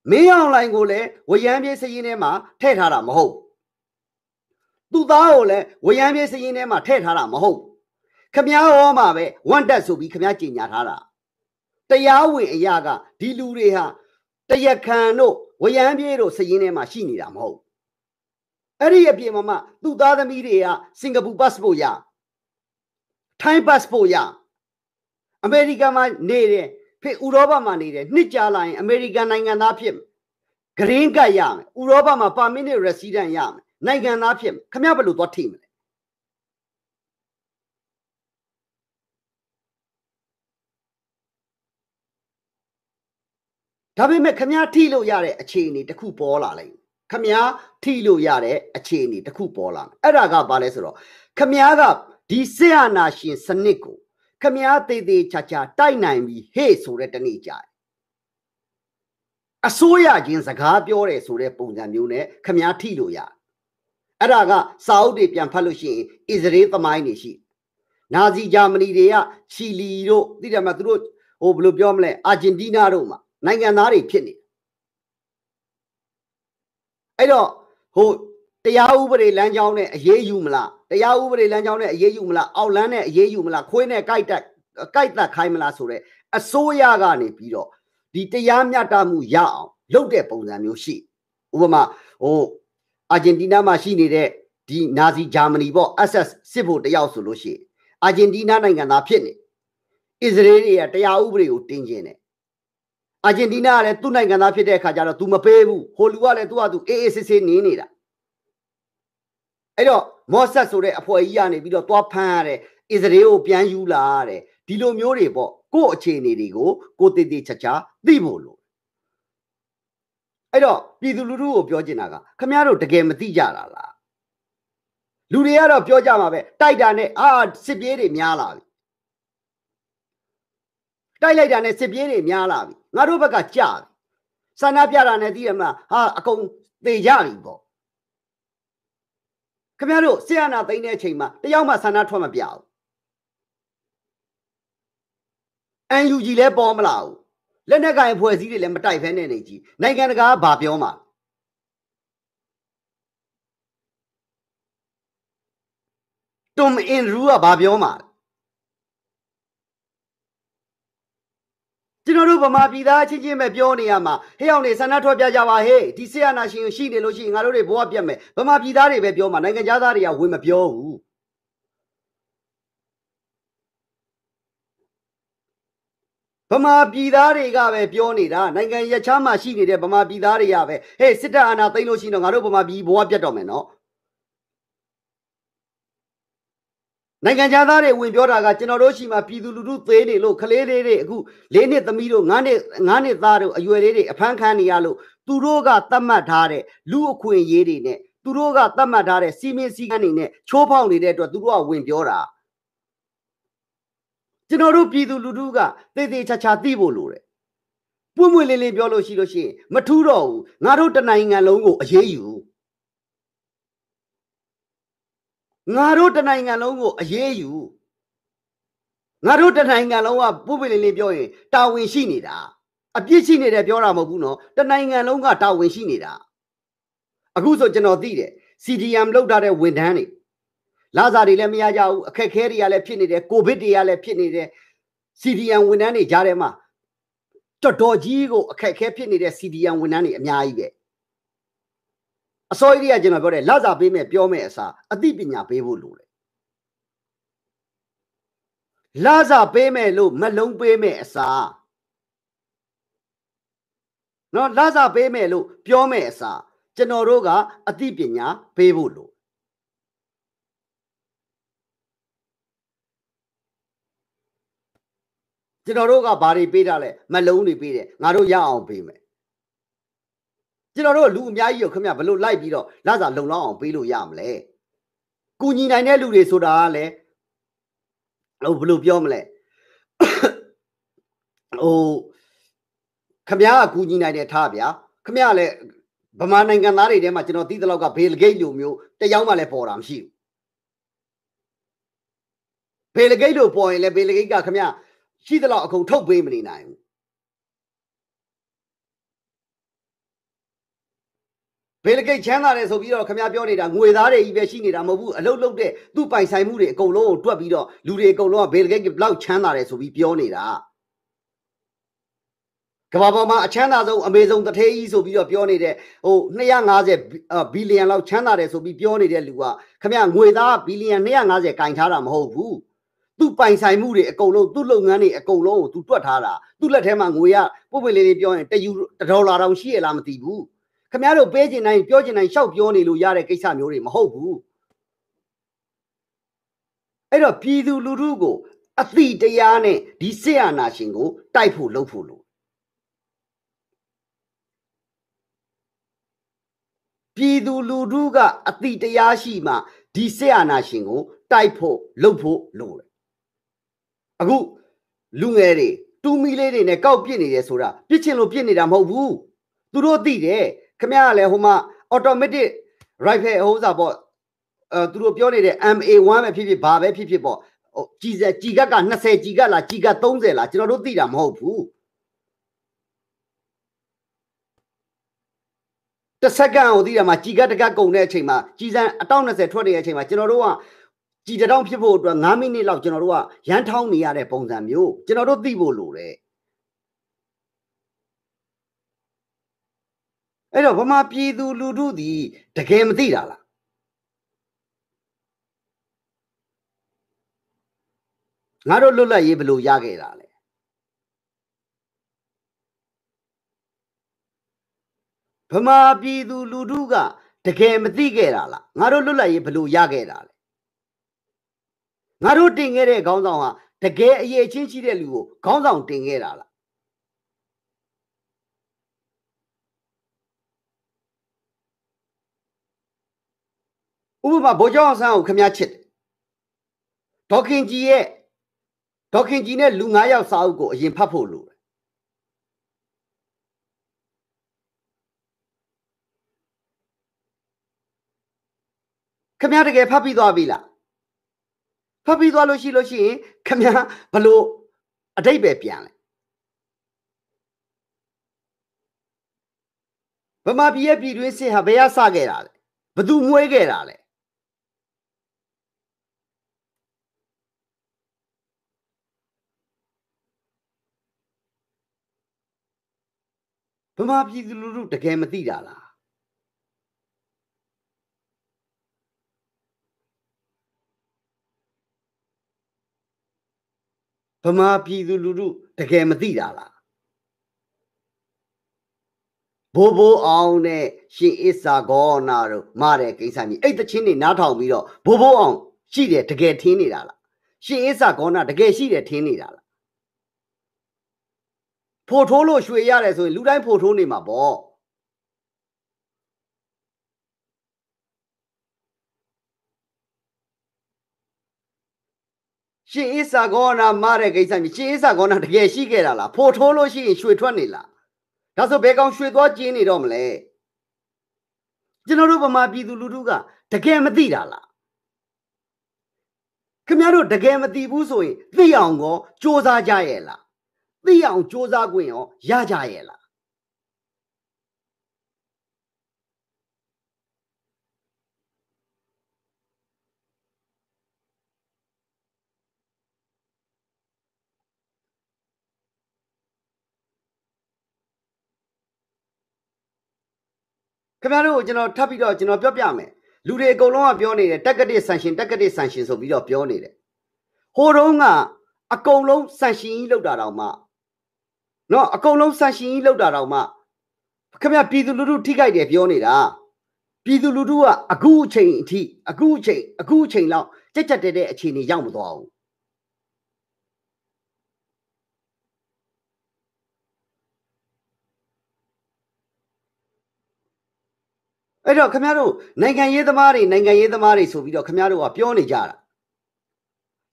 မင်းအောင်လိုင်ကိုလည်းဝရမ်းပြေးစည်ရင်းထဲမှာထည့်ထားတာမဟုတ်ဘူးသူ့သားကိုလည်းဝရမ်းပြေးစရင်ထဲမှာထည့်ထားတာမဟုတ်ခမည်းတော်မှာပဲဝန်တက်ဆိုပြီးခမည်းကြီးညာထားတာတရားဝင်အရာကဒီလူတွေဟာတရခံတို့ဝရမ်းပြေးတို့စရင်ထဲမှာရှိနေတာမဟုတ်အဲ့ဒီအပြင်မှာမှသူ့သားသမီးတွေကစင်ကာပူပတ်စပို့ရထိုင်းပတ်စပို့ရအမေရိကန်မှာနေတယ်ဖေဥရောပမှာနေတယ်နှစ်ကြာလာရင်အမေရိကန်နိုင်ငံသားဖြစ်မယ်ဂရင်းကတ်ရမယ်ဥရောပမှာပါမစ်နစ်ရက်ဆီဒန့်ရမယ်နိုင်ငံသားဖြစ်မယ်ခမရဘယ်လိုသွားထိမလဲဒါပေမဲ့ခမရထိလို့ရတဲ့အခြေအနေတစ်ခုပေါ်လာလိုက်ခမရထိလို့ရတဲ့အခြေအနေတစ်ခုပေါ်လာအဲ့ဒါကဘာလဲဆိုတော့ခမရကဒီဆေဟာနာရှင်စနစ်ကိုခမရသေးသေးချာချာတိုက်နိုင်ပြီဟေ့ဆိုတဲ့တနေ့ကြာအစိုးရချင်းစကားပြောတယ်ဆိုတဲ့ပုံစံမျိုးနဲ့ခမရထိလို့ရတယ်အဲ့ဒါကစာအုပ်တွေပြန်ဖတ်လို့ရှိရင်အစ္စရေးသမိုင်းတွေရှိ နာဇီဂျာမနီတွေကချီလီတို့သိတယ်မသူတို့ဟိုဘယ်လိုပြောမလဲအာဂျင်တီးနားတို့မှာနိုင်ငံသားတွေဖြစ်နေအဲ့တော့ဟိုတရားဥပဒေလမ်းကြောင်းနဲ့အရေးယူမလားတရားဥပဒေလမ်းကြောင်းနဲ့အရေးယူမလားအောက်လမ်းနဲ့အရေးယူမလားခွေးနဲ့ကြိုက်တက်ကြိုက်တက်ခိုင်းမလားဆိုတော့အစိုးရကနေပြီးတော့ဒီတရားမျှတမှုရအောင်လုပ်တဲ့ပုံစံမျိုးရှိဥပမာဟိုအာဂျင်တီးနားမှာရှိနေတဲ့ဒီနာဇီဂျာမနီပေါ့ SS စစ်ဖို့တယောက်ဆိုလို့ရှိရင်အာဂျင်တီးနားနိုင်ငံသားဖြစ်နေအစ္စရေးတွေကတရားဥပဒေကိုတင်းကျင်တယ်အာဂျင်တီးနားကလည်းသူ့နိုင်ငံသားဖြစ်တဲ့အခါကျတော့ तू မပေးဘူးဟိုလူကလည်းသူ့ဟာသူအေးအေးဆေးဆေးနေနေတာအဲ့တော့မော့ဆက်ဆိုတဲ့အဖွဲ့ကြီးကနေပြီးတော့သွားဖမ်းရတယ်အစ္စရေးကိုပြန်ယူလာရတယ်ဒီလိုမျိုးတွေပေါ့ကို့အခြေအနေတွေကိုကိုတည်တည်ချာချာသိဖို့လို့အဲ့တော့ပြည်သူလူထုကိုပြောချင်တာကခမရတို့တကယ်မသိကြတာလားလူတွေကတော့ပြောကြမှာပဲတိုက်တာနဲ့အာစစ်ပြေးတွေများလာပြီတိုက်လိုက်တာနဲ့စစ်ပြေးတွေများလာပြီငါတို့ဘက်ကကြာပြီဆန္ဒပြတာနဲ့သိရမလားဟာအကုန်သေကြပြီပေါ့ခမရတို့ဆီယနာသိမ်းတဲ့အချိန်မှာတယောက်မှဆန္ဒထွက်မပြဘူး NUG လည်းပေါ်မလာဘူးလက်နက်ကင်ဖွဲ့စည်းတွေလည်းမတိုက်ဖဲနဲ့နေကြီးနိုင်ငံတကာကဘာပြောမှာတွမ်အင်ရူကဘာပြောမှာကျွန်တော်တို့ဗမာပြည်သားချင်းချင်းပဲပြောနေရမှာဟဲ့အောင်နေဆန္ဒထွက်ပြကြပါဟဲ့ဒီဆေးရနာရှင်ရှိနေလို့ရှိရင်ငါတို့တွေဘဝပြတ်မယ်ဗမာပြည်သားတွေပဲပြောမှာနိုင်ငံသားတွေကဝင်မပြောဘူးဗမာပြည်သားတွေကပဲပြောနေတာနိုင်ငံရခြားမှာရှိနေတဲ့ဗမာပြည်သားတွေကပဲဟဲ့စစ်တပ်အာဏာသိမ်းလို့ရှိရင်တော့ငါတို့ဗမာပြည်ဘဝပြတ်တော့မယ်နော်နိုင်ငံခြားသားတွေဝင်ပြောတာကကျွန်တော်တို့ရှိမှပြည်သူလူထုသေးနေလို့ကလေးလေးတွေအခု၄နှစ်သမီးတို့၅နှစ်၅နှစ်သားတို့အရွယ်လေးတွေအဖမ်းခံနေရလို့သူတို့ကသတ်မှတ်ထားတဲ့လူအခွင့်အရေးတွေနဲ့သူတို့ကသတ်မှတ်ထားတဲ့စီမင်းစည်းကမ်းတွေနဲ့ချိုးဖောက်နေတဲ့အတွက်သူတို့ကဝင်ပြောတာ။ကျွန်တော်တို့ပြည်သူလူထုကသေသေးချာချာသိဖို့လိုတယ်ပွင့်ပွင့်လင်းလင်းပြောလို့ရှိလို့ရှိရင်မထူးတော့ဘူးငါတို့တနိုင်ငံလုံးကိုအေးအေးယူငါတို့တနိုင်ငံလုံးကိုအေးအေးယူငါတို့တနိုင်ငံလုံးကပွင့်ပွင့်လင်းလင်းပြောရင်တာဝန်ရှိနေတာအပြစ်ရှိနေတယ်ပြောတာမဟုတ်ဘူးနော်တနိုင်ငံလုံးကတာဝန်ရှိနေတာအခုဆိုကျွန်တော်သိတယ် CDM လောက်ထားတဲ့ဝန်ထမ်းတွေလစာတွေလည်းမရကြဘူးအခက်ခဲတွေကလည်းဖြစ်နေတယ်ကိုဗစ်တွေကလည်းဖြစ်နေတယ် CDN ဝန်ထမ်းတွေကြားထဲမှာတော်တော်ကြီးကိုအခက်ခဲဖြစ်နေတဲ့ CDN ဝန်ထမ်းတွေအများကြီးပဲအစိုးရကကျွန်တော်ပြောတယ်လစာပေးမယ်ပြောမယ်အစားအသိပညာပေးဖို့လိုတယ်လစာပေးမယ်လို့မလုံးပေးမယ်အစားနော်လစာပေးမယ်လို့ပြောမယ်အစားကျွန်တော်တို့ကအသိပညာပေးဖို့လိုကျွန်တော်တို့ကဘာတွေပေးတာလဲမလုံးတွေပေးတယ်ငါတို့ရအောင်ပေးမယ်ကျွန်တော်တို့လူအများကြီးရောခင်ဗျဘလို့လိုက်ပြီးတော့လစာလုံလောက်အောင်ပေးလို့ရမလဲကူညီနိုင်တဲ့လူတွေဆိုတာကလည်းဟိုဘလို့ပြောမလဲဟိုခမရကကူညီနိုင်တယ်ထားဗျာခမရလည်းဗမာနိုင်ငံသားတွေထဲမှာကျွန်တော်သိသလောက်ကဘေလဂိတ်လိုမျိုးတယောက်မှလည်းပေါ်တာမရှိဘူးဘေလဂိတ်လိုပေါ်ရင်လည်းဘေလဂိတ်ကခမရရှိသလောက်အကုန်ထုတ်ပေးမနေနိုင်ဘူးဘေလဂိတ်ချမ်းသာတယ်ဆိုပြီးတော့ခမပြောနေတာငွေသားတွေကြီးပဲရှိနေတာမဟုတ်ဘူးအလုတ်လုတ်တဲ့သူ့ပိုင်ဆိုင်မှုတွေအကုန်လုံးကိုတွက်ပြီးတော့လူတွေအကုန်လုံးကဘေလဂိတ်ဘလောက်ချမ်းသာတယ်ဆိုပြီးပြောနေတာကမ္ဘာပေါ်မှာအချမ်းသာဆုံးအမေဆုံးတထေးကြီးဆိုပြီးတော့ပြောနေတဲ့ဟို250ဘီလီယံလောက်ချမ်းသာတယ်ဆိုပြီးပြောနေတဲ့လူကခမငွေသားဘီလီယံ250ကင်ထားတာမဟုတ်ဘူးသူ့ပိုင်ဆိုင်မှုတွေအကုန်လုံးသူ့လုပ်ငန်းတွေအကုန်လုံးကိုသူတွက်ထားတာသူ့လက်ထဲမှာငွေရပုပ်ပင်လေးလေးပြောရင်တယူဒေါ်လာတောင်ရှိရလားမသိဘူးခင်ဗျားတို့ပေးချင်တိုင်းပြောချင်တိုင်းရှောက်ပြောနေလို့ရတဲ့ကိစ္စမျိုးတွေမဟုတ်ဘူးအဲ့တော့ပြည်သူလူထုကိုအသည့်တရားနဲ့ဒီဆေးအာနာရှင်ကိုတိုက်ဖို့လုပ်ဖို့လို့ပြည်သူလူထုကအသည့်တရားရှိမှဒီဆေးအာနာရှင်ကိုတိုက်ဖို့လုပ်ဖို့လို့အခုလူငယ်တွေတူမီလေးတွေနဲ့ကောက်ပြစ်နေရဲဆိုတာပြစ်ချင်လို့ပြစ်နေတာမဟုတ်ဘူးသူတို့သိတယ်ခမရကလည်းဟိုမှာ automatic rifle ဟိုးစားပေါ့အဲသူတို့ပြောနေတဲ့ MA1 ပဲဖြစ်ဖြစ်ဘာပဲဖြစ်ဖြစ်ပေါ့ကြည်စက်ကြည်ကတ်က20ကြည်ကတ်လားကြည်ကတ်30လားကျွန်တော်တို့သိတာမဟုတ်ဘူးတစ်စက္ကန့်ကိုသိတာမှာကြည်ကတ်တကတ်ကုန်တဲ့အချိန်မှာကြည်စံအတောက်20ထွက်နေတဲ့အချိန်မှာကျွန်တော်တို့ကကြည်တောင်ဖြစ်ဖို့အတွက်9မိနစ်လောက်ကျွန်တော်တို့ကရန်ထောင်းနေရတဲ့ပုံစံမျိုးကျွန်တော်တို့သိဖို့လိုတယ်အဲ့တော့ဗမာပြည်သူ လူထုသည်တကယ်မသိတာလားငါတို့လွတ်လပ်ရေးဘယ်လိုရခဲ့တာလဲဗမာပြည်သူလူထုကတကယ်မသိခဲ့တာလားငါတို့လွတ်လပ်ရေးဘယ်လိုရခဲ့တာလဲငါတို့တင်ခဲ့တဲ့ခေါင်းဆောင်ဟာတကယ်အရေးချင်းရှိတဲ့လူကိုခေါင်းဆောင်တင်ခဲ့တာလားဥပမာဗိုလ်ချုပ်အောင်ဆန်းကိုခမည်းချစ်တယ်ဒေါခင်ကြီးရဲ့ဒေါခင်ကြီးနဲ့လူ9ယောက်စာအုပ်ကိုအရင်ဖတ်ဖို့လိုတယ်ခမည်းတကယ်ဖတ်ပြီးသွားပြီလားဖတ်ပြီးသွားလို့ရှိလို့ရှိရင်ခမဘလို့အတိတ်ပဲပြန်လဲဗမာပြည်ရဲ့ပြည်တွင်းစစ်ဟာဘယ်ရစခဲ့တာလဲဘသူမွေးခဲ့တာလဲဗမာပြည်သူလူထုတကယ်မသိတာလားဗမာပြည်သူလူထုတကယ်မသိတာလားဘိုးဘိုးအောင်နဲ့ရှင်အစ္စာဂေါနာတို့မတဲ့ကိစ္စကြီးအဲ့တချင်းနေနားထောင်ပြီးတော့ဘိုးဘိုးအောင်ရှိတယ်တကယ်ထင်းနေတာလားရှင်အစ္စာဂေါနာတကယ်ရှိတယ်ထင်းနေတာလားဖို့ထိုးလို့ရွှေရတယ်ဆိုရင်လူတိုင်းဖို့ထိုးနေမှာပေါ့ရှင်ဣဇာဂောနာမတဲ့ကိစ္စမျိုးရှင်ဣဇာဂောနာတကယ်ရှိခဲ့တာလားဖို့ထိုးလို့ရှိရင်ရွှေထွက်နေလားဒါဆိုဘယ်ကောင်ရွှေသွားကျင်းနေတော့မလဲကျွန်တော်တို့ဗမာပြည်သူလူထုကတကယ်မသိတာလားခင်ဗျားတို့တကယ်မသိဘူးဆိုရင်သိအောင်ကောစ조사ကြရဲ့လားသိအောင်စ조사ခွင့်ရောရကြရဲ့လားခင်ဗျားတို့ကိုကျွန်တော်ထပ်ပြီးတော့ကျွန်တော်ပြောပြမယ်လူတွေအကုန်လုံးကပြောနေတယ်တက်ကတိဆန်ရှင်တက်ကတိဆန်ရှင်ဆိုပြီးတော့ပြောနေတယ်ဟိုတုန်းကအကုန်လုံးဆန်ရှင်ကြီးလောက်တာတောင်မှနော်အကုန်လုံးဆန်ရှင်ကြီးလောက်တာတောင်မှခင်ဗျာပြည်သူလူထုထိခိုက်တယ်ပြောနေတာပြည်သူလူထုကအခုအချိန်အထိအခုအချိန်အခုအချိန်လောက်ကြက်ကြက်တဲတဲအခြေအနေရောက်မသွားဘူးအဲ့တော့ခမရတို့နိုင်ငံရေးသမားတွေနိုင်ငံရေးသမားတွေဆိုပြီးတော့ခမရတို့ကပြောနေကြတာ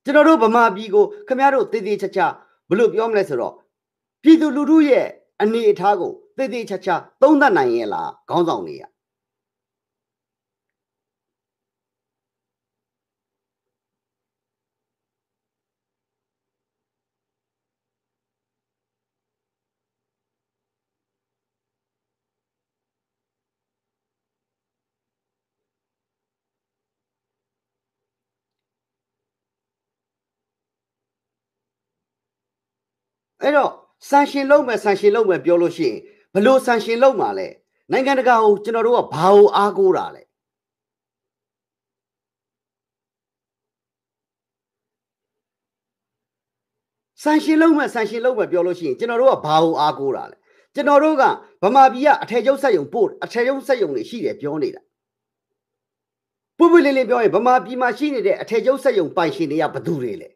ကျွန်တော်တို့ဗမာပြည်ကိုခမရတို့တည်တည်ချာချာဘလို့ပြောမလဲဆိုတော့ပြည်သူလူထုရဲ့အနေအထားကိုတည်တည်ချာချာသုံးသပ်နိုင်ရဲ့လားခေါင်းဆောင်တွေကအဲ့တော့ဆန်ရှင်လုံးမယ်ဆန်ရှင်လုံးမယ်ပြောလို့ရှိရင်ဘလို့ဆန်ရှင်လုံးမှာလဲနိုင်ငံတကာကိုကျွန်တော်တို့ကဘာကိုအားကိုးတာလဲဆန်ရှင်လုံးမယ်ဆန်ရှင်လုံးမယ်ပြောလို့ရှိရင်ကျွန်တော်တို့ကဘာကိုအားကိုးတာလဲကျွန်တော်တို့ကဗမာပြည်ကအထက်ရုပ်ဆက်ယုံပို့အထက်ရုပ်ဆက်ယုံတွေရှိတယ်ပြောနေတာပွပွလင်းလင်းပြောရင်ဗမာပြည်မှာရှိနေတဲ့အထက်ရုပ်ဆက်ယုံပိုင်ရှင်တွေကဘသူတွေလဲ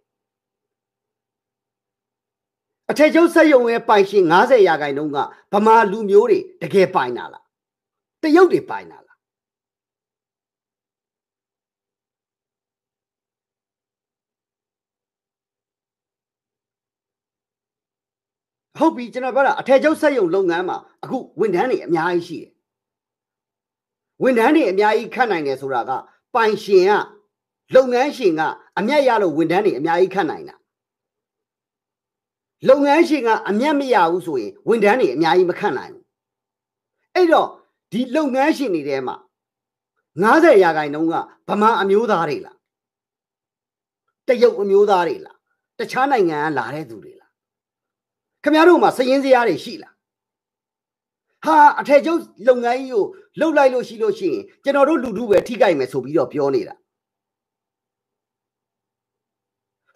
အထက်ချုပ်ဆက်ယုံရဲ့ပိုင်ရှင်90ရာခိုင်နှုန်းကဗမာလူမျိုးတွေတကယ်ပိုင်တာလားတရုတ်တွေပိုင်တာလားဟုတ်ပြီကျွန်တော်ပြောတာအထက်ချုပ်ဆက်ယုံလုပ်ငန်းမှာအခုဝန်ထမ်းတွေအများကြီးရှိတယ်ဝန်ထမ်းတွေအများကြီးခတ်နိုင်တယ်ဆိုတာက ပိုင်ရှင်ကလုပ်ငန်းရှင်ကအမျက်ရလို့ဝန်ထမ်းတွေအများကြီးခတ်နိုင်တာလုပ်ငန်းရှင်ကအမျက်မရဘူးဆိုရင်ဝန်ထမ်းတွေအများကြီးမခန့်နိုင်ဘူးအဲ့တော့ဒီလုပ်ငန်းရှင်တွေထဲမှာ90ရာခိုင်နှုန်းကဗမာအမျိုးသားတွေလားတရုတ်အမျိုးသားတွေလားတခြားနိုင်ငံကလာတဲ့သူတွေလားခင်ဗျားတို့မှာစရင်စရာတွေရှိလားဟာအထက်ကျုပ်လုပ်ငန်းကြီးကိုလှုပ်လိုက်လို့ရှိလို့ရှိရင်ကျွန်တော်တို့လူထုပဲထိကြိုက်မယ်ဆိုပြီးတော့ပြောနေတာ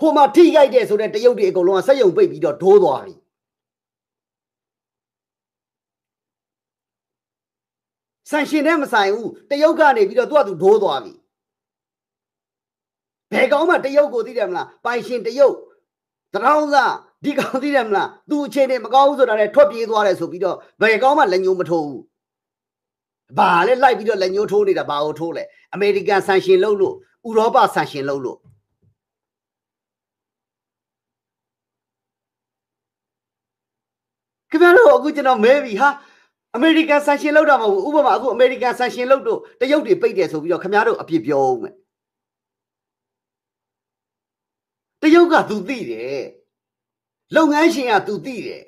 ဟိုမှာထိခိုက်တယ်ဆိုတဲ့တရုတ်တွေအကုန်လုံးကစက်ယုံပိတ်ပြီးတော့ဒိုးသွားပြီဆန်ရှင်နဲ့မဆိုင်ဘူးတရုတ်ကနေပြီးတော့သူ့အတူဒိုးသွားပြီဘယ်ကောင်မှတရုတ်ကိုသိတယ်မလားပိုင်ရှင်တရုတ်တရောင်းစားဒီကောင်သိတယ်မလားသူအခြေအနေမကောင်းဘူးဆိုတာနဲ့ထွက်ပြေးသွားတယ်ဆိုပြီးတော့ဘယ်ကောင်မှလက်ညှိုးမထိုးဘူးဘာလဲလိုက်ပြီးတော့လက်ညှိုးထိုးနေတာဘာကိုထိုးလဲအမေရိကန်ဆန်ရှင်လှုပ်လို့ဥရောပဆန်ရှင်လှုပ်လို့ခင်ဗျားတို့အခုကျွန်တော်မဲပြီဟာအမေရိကန်ဆန်ရှင်လောက်တာမဟုတ်ဘူးဥပမာအခုအမေရိကန်ဆန်ရှင်လောက်တို့တရုတ်တွေပိတ်တယ်ဆိုပြီးတော့ခင်ဗျားတို့အပြစ်ပြောဦးမယ်တရုတ်ကသူသိတယ်လုပ်ငန်းရှင်ကသူသိတယ်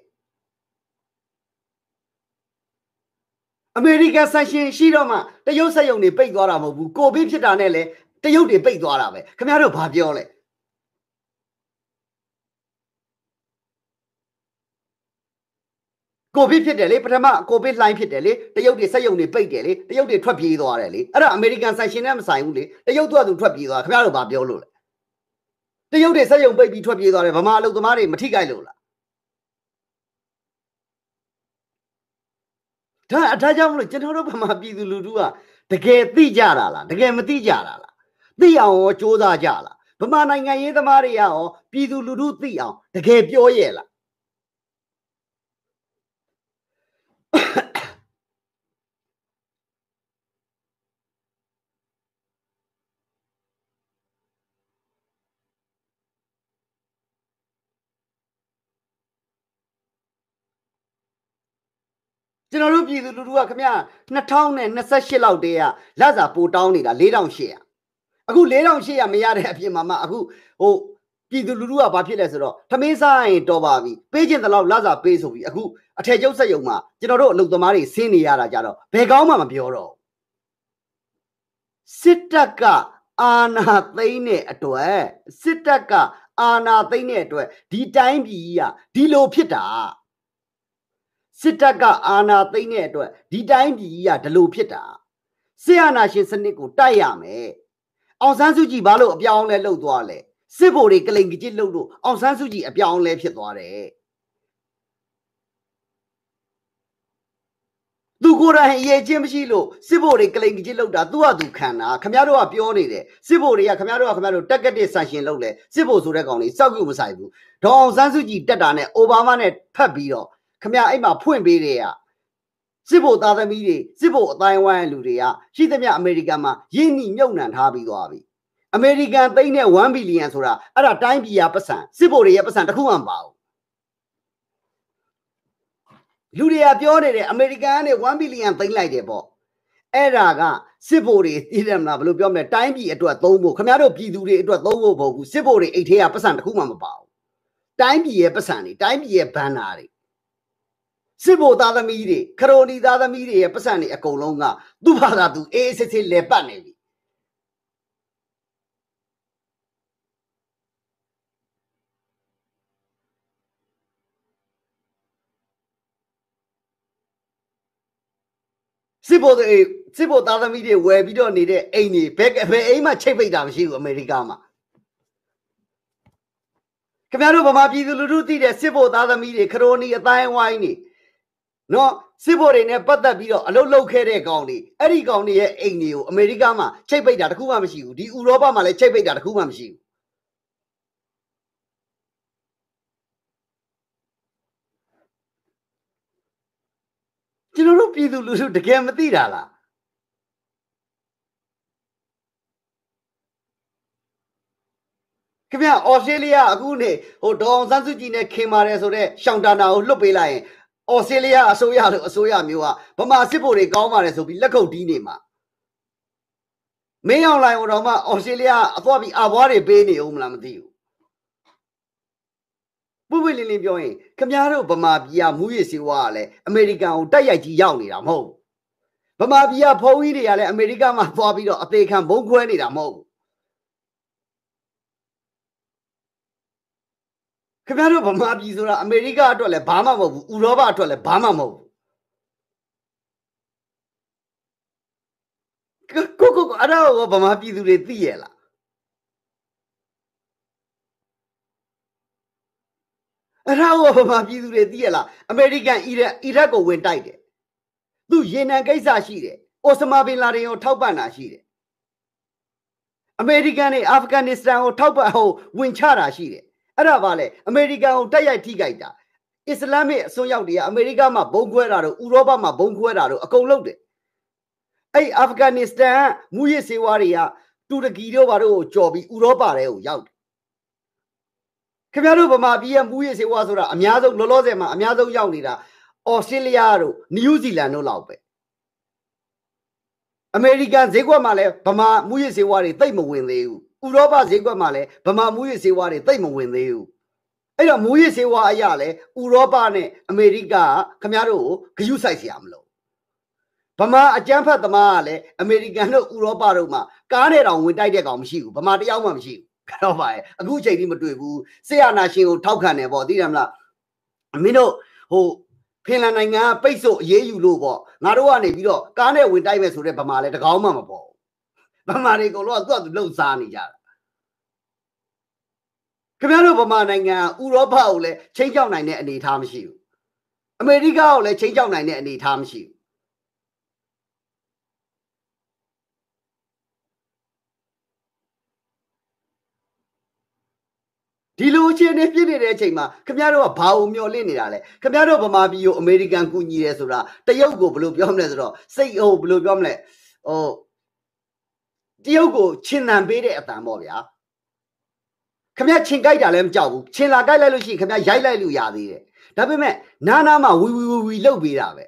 အမေရိကန်ဆန်ရှင်ရှိတော့မှတရုတ်စက်ရုံတွေပိတ်သွားတာမဟုတ်ဘူးကိုဗစ်ဖြစ်တာနဲ့လည်းတရုတ်တွေပိတ်သွားတာပဲခင်ဗျားတို့ဘာပြောလဲကိုဗစ်ဖြစ်တယ်လေပထမကိုဗစ်လှိုင်းဖြစ်တယ်လေတရုတ်တွေစက်ယုံတွေပိတ်တယ်လေတရုတ်တွေထွက်ပြေးသွားတယ်လေအဲ့ဒါအမေရိကန်ဆန်ရှင်နဲ့မဆိုင်ဘူးလေတရုတ်သူကသူထွက်ပြေးသွားခင်ဗျားတို့ဘာပြောလို့လဲတရုတ်တွေစက်ယုံပိတ်ပြီးထွက်ပြေးသွားတယ်ဗမာအလုပ်သမားတွေမထိခိုက်လို့လားဒါအထားကြောင့်မလို့ကျွန်တော်တို့ဗမာပြည်သူလူထုကတကယ်သိကြတာလားတကယ်မသိကြတာလားသိအောင်ရောစ조사ကြလားဗမာနိုင်ငံရေးသမားတွေရောပြည်သူလူထုသိအောင်တကယ်ပြောရဲ့လားကျွန်တော်တို့ပြည်သူလူထုကခမရ2028လောက်တည်းကလစာပိုတောင်းနေတာ4800အခု4800မရတဲ့အပြင်မှာမှအခုဟိုပြည်သူလူထုကဘာဖြစ်လဲဆိုတော့ထမင်းစားရင်တော်ပါပြီပေးခြင်းတလောက်လစာပေးဆိုပြီးအခုအထယ်ကျုပ်ဆက်ယုံမှာကျွန်တော်တို့အလုပ်သမားတွေဆင်းနေရတာကြတော့ဘယ်ကောင်းမှမပြောတော့စစ်တပ်ကအာဏာသိမ်းတဲ့အတွက်စစ်တပ်ကအာဏာသိမ်းတဲ့အတွက်ဒီတိုင်းပြည်ကြီးကဒီလိုဖြစ်တာစစ်တပ်ကအာဏာသိမ်းတဲ့အတွက်ဒီတိုင်းပြည်ကြီးကဒီလိုဖြစ်တာဆရာနာရှင်စနစ်ကိုတိုက်ရမယ်အောင်ဆန်းစုကြည်ဘာလို့အပြောင်းအလဲလှုပ်သွားလဲစစ်ဘိုလ်တွေကလိန်ကြစ်လှုပ်လို့အောင်ဆန်းစုကြည်အပြောင်းအလဲဖြစ်သွားတယ်သူကိုယ်တိုင်အရေးချင်းမရှိလို့စစ်ဘိုလ်တွေကလိန်ကြစ်လှုပ်တာသူကသူခံတာခမရတို့ကပြောနေတယ်စစ်ဘိုလ်တွေကခမရတို့ကခမရတို့တက်ကတစ်ဆန်ရှင်လှုပ်လဲစစ်ဘိုလ်ဆိုတဲ့ကောင်လေးစောက်ကူမဆိုင်ဘူးဒေါအောင်ဆန်းစုကြည်တက်တာနဲ့အိုဘားမားနဲ့ဖတ်ပြီးတော့ခမအဲ့မှာဖွင့်ပေးတဲ့ကစစ်ဖို့သားသမီးတွေစစ်ဖို့အတိုင်းဝိုင်းလူတွေကရှိသမျှအမေရိကန်မှာရင်းနှီးမြုပ်နှံထားပြီးသွားပြီအမေရိကန်သိန်းနဲ့1ဘီလီယံဆိုတာအဲ့ဒါတိုင်းပြည်ရပတ်စံစစ်ဖို့တွေရပတ်စံတစ်ခုမှမပါဘူးလူတွေကပြောနေတယ်အမေရိကန်ကနေ1ဘီလီယံသိမ်းလိုက်တယ်ပေါ့အဲ့ဒါကစစ်ဖို့တွေသိတယ်မလားဘယ်လိုပြောမလဲတိုင်းပြည်အတွက်သုံးဖို့ခင်ဗျားတို့ပြည်သူတွေအတွက်သုံးဖို့မဟုတ်ဘူးစစ်ဖို့တွေအိတ်ထဲကပတ်စံတစ်ခုမှမပါဘူးတိုင်းပြည်ရဲ့ပတ်စံတွေတိုင်းပြည်ရဲ့ဘန်နာတွေစစ်ဘိုသားသမီးတွေခရိုနီသားသမီးတွေရဲ့ပတ်စံတွေအကုန်လုံးကသူ့ဘာသာသူအေးအေးဆေးဆေးလဲပတ်နေပြီစစ်ဘိုတွေစစ်ဘိုသားသမီးတွေဝယ်ပြီးတော့နေတဲ့အိမ်တွေဘယ်ဘယ်အိမ်မှချိတ်ပိတ်တာမရှိဘူးအမေရိကမှာခင်ဗျားတို့ဗမာပြည်သူလူထုသိတဲ့စစ်ဘိုသားသမီးတွေခရိုနီအတိုင်းဝိုင်းတွေနော်စစ်ဘိုတွေနဲ့ပတ်သက်ပြီးတော့အလုတ်လုတ်ခဲ့တဲ့ကောင်တွေအဲ့ဒီကောင်တွေရဲ့အိမ်တွေကိုအမေရိကမှာချိတ်ပိတ်တာတခုမှမရှိဘူးဒီဥရောပမှာလည်းချိတ်ပိတ်တာတခုမှမရှိဘူးကျွန်တော်တို့ပြည်သူလူထုတကယ်မသိတာလားခင်ဗျာဩစတြေးလျအခုနေဟိုဒေါအောင်ဆန်းစုကြည်နဲ့ခင်ပါတယ်ဆိုတော့ရှောင်းတာနာကိုလွတ်ပေးလိုက်ရင်အော်စတြေးလျအစိုးရလို့အစိုးရမျိုးကဗမာစစ်ဖို့တွေကောင်းပါတယ်ဆိုပြီးလက်ခုပ်တီးနေမှာမင်းအောင်လိုင်ဟိုတော့မှအော်စတြေးလျအသွားပြီးအဘွားတွေပေးနေဦးမလားမသိဘူးပွပွလင်းလင်းပြောရင်ခမားတို့ဗမာပြည်ကမူရည်စေဝါကလည်းအမေရိကန်ကိုတိုက်ရိုက်ကြီးရောက်နေတာမဟုတ်ဘူးဗမာပြည်ကဖုံးကြီးတွေကလည်းအမေရိကန်မှာသွားပြီးတော့အသေးခံဘုံခွဲနေတာမဟုတ်ဘူးခင်ဗျားတို့ဗမာပြည်ဆိုတာအမေရိကအတွက်လည်းဘာမှမဟုတ်ဘူးဥရောပအတွက်လည်းဘာမှမဟုတ်ဘူးကိုကိုအဲ့ဒါကိုဗမာပြည်သူတွေသိရလားအဲ့ဒါကိုဗမာပြည်သူတွေသိရလားအမေရိကန်အီရတ်အီရတ်ကိုဝင်တိုက်တယ်သူရေနံကိစ္စရှိတယ်အိုစမာဘင်လာဒင်ကိုထောက်ပံ့တာရှိတယ်အမေရိကန်နဲ့အာဖဂန်နစ္စတန်ကိုထောက်ပံ့ဟိုဝင်ချတာရှိတယ်အဲ့ဒါပါလေအမေရိကန်ကိုတိုက်ရိုက်ထိခိုက်တာအစ္စလာမစ်အစွန်းရောက်တွေကအမေရိကမှာဘုံခွဲတာတို့ဥရောပမှာဘုံခွဲတာတို့အကုန်လုပ်တယ်အဲ့အာဖဂန်နစ္စတန်မူရစ်စေဝါတွေကတူရကီတို့ဘာတို့ကိုကြော်ပြီးဥရောပထဲကိုရောက်တယ်ခင်ဗျားတို့ဗမာပြည်ရဲ့မူရစ်စေဝါဆိုတာအများဆုံးလောလောဆယ်မှာအများဆုံးရောက်နေတာဩစတြေးလျတို့နယူးဇီလန်တို့လောက်ပဲအမေရိကန်ဈေးကွက်မှာလည်းဗမာမူရစ်စေဝါတွေတိတ်မဝင်သေးဘူးဥရောပဈေးကွက်မှာလည်းဗမာမူးယစ်ဈေးဝါးတွေတိတ်မဝင်သေးဘူးအဲ့တော့မူးယစ်ဈေးဝါးအရာလဲဥရောပနဲ့အမေရိကခမရတို့ကိုဂယုဆိုင်စရာမလိုဗမာအကြမ်းဖက်သမားကလည်းအမေရိကန်တို့ဥရောပတို့မှာကားနဲ့တောင်ဝင်တိုက်တဲ့ကောင်မရှိဘူးဗမာတယောက်မှမရှိဘူးကတော့ပါရဲ့အခုချိန်ကြီးမတွေ့ဘူးဆေးရနာရှင်ကိုထောက်ခံတယ်ပေါ့သိတယ်မလားမင်းတို့ဟိုဖင်လန်နိုင်ငံကပိတ်ဆို့အရေးယူလို့ပေါ့ငါတို့ကနေပြီးတော့ကားနဲ့ဝင်တိုက်မယ်ဆိုတဲ့ဗမာလည်းတကောင်းမှမပေါ်ဘူးဗမာတွေအကုန်လုံးကသူ့အတူလှုပ်ရှားနေကြတာခင်ဗျားတို့ဗမာနိုင်ငံဥရောပကိုလည်းချိန်ကြောက်နိုင်တဲ့အနေအထားမရှိဘူးအမေရိကကိုလည်းချိန်ကြောက်နိုင်တဲ့အနေအထားမရှိဘူးဒီလိုအခြေအနေဖြစ်နေတဲ့အချိန်မှာခင်ဗျားတို့ကဘာကိုမျှော်လင့်နေတာလဲခင်ဗျားတို့ဗမာပြည်ကိုအမေရိကန်ကူညီတယ်ဆိုတာတရုတ်ကိုဘယ်လိုပြောမလဲဆိုတော့စိတ်ဟိုဘယ်လိုပြောမလဲဟိုတရုတ်ကိုခြင်နံပေးတဲ့အတန်ပေါ့ဗျာခမရခြင်ကြိုက်တာလည်းမကြောက်ဘူးခြင်လာကြိုက်လိုက်လို့ရှိရင်ခမရရိုက်လိုက်လို့ရသေးတယ်ဒါပေမဲ့နာနာမှာဝီဝီဝီဝီလှုပ်ပေးတာပဲ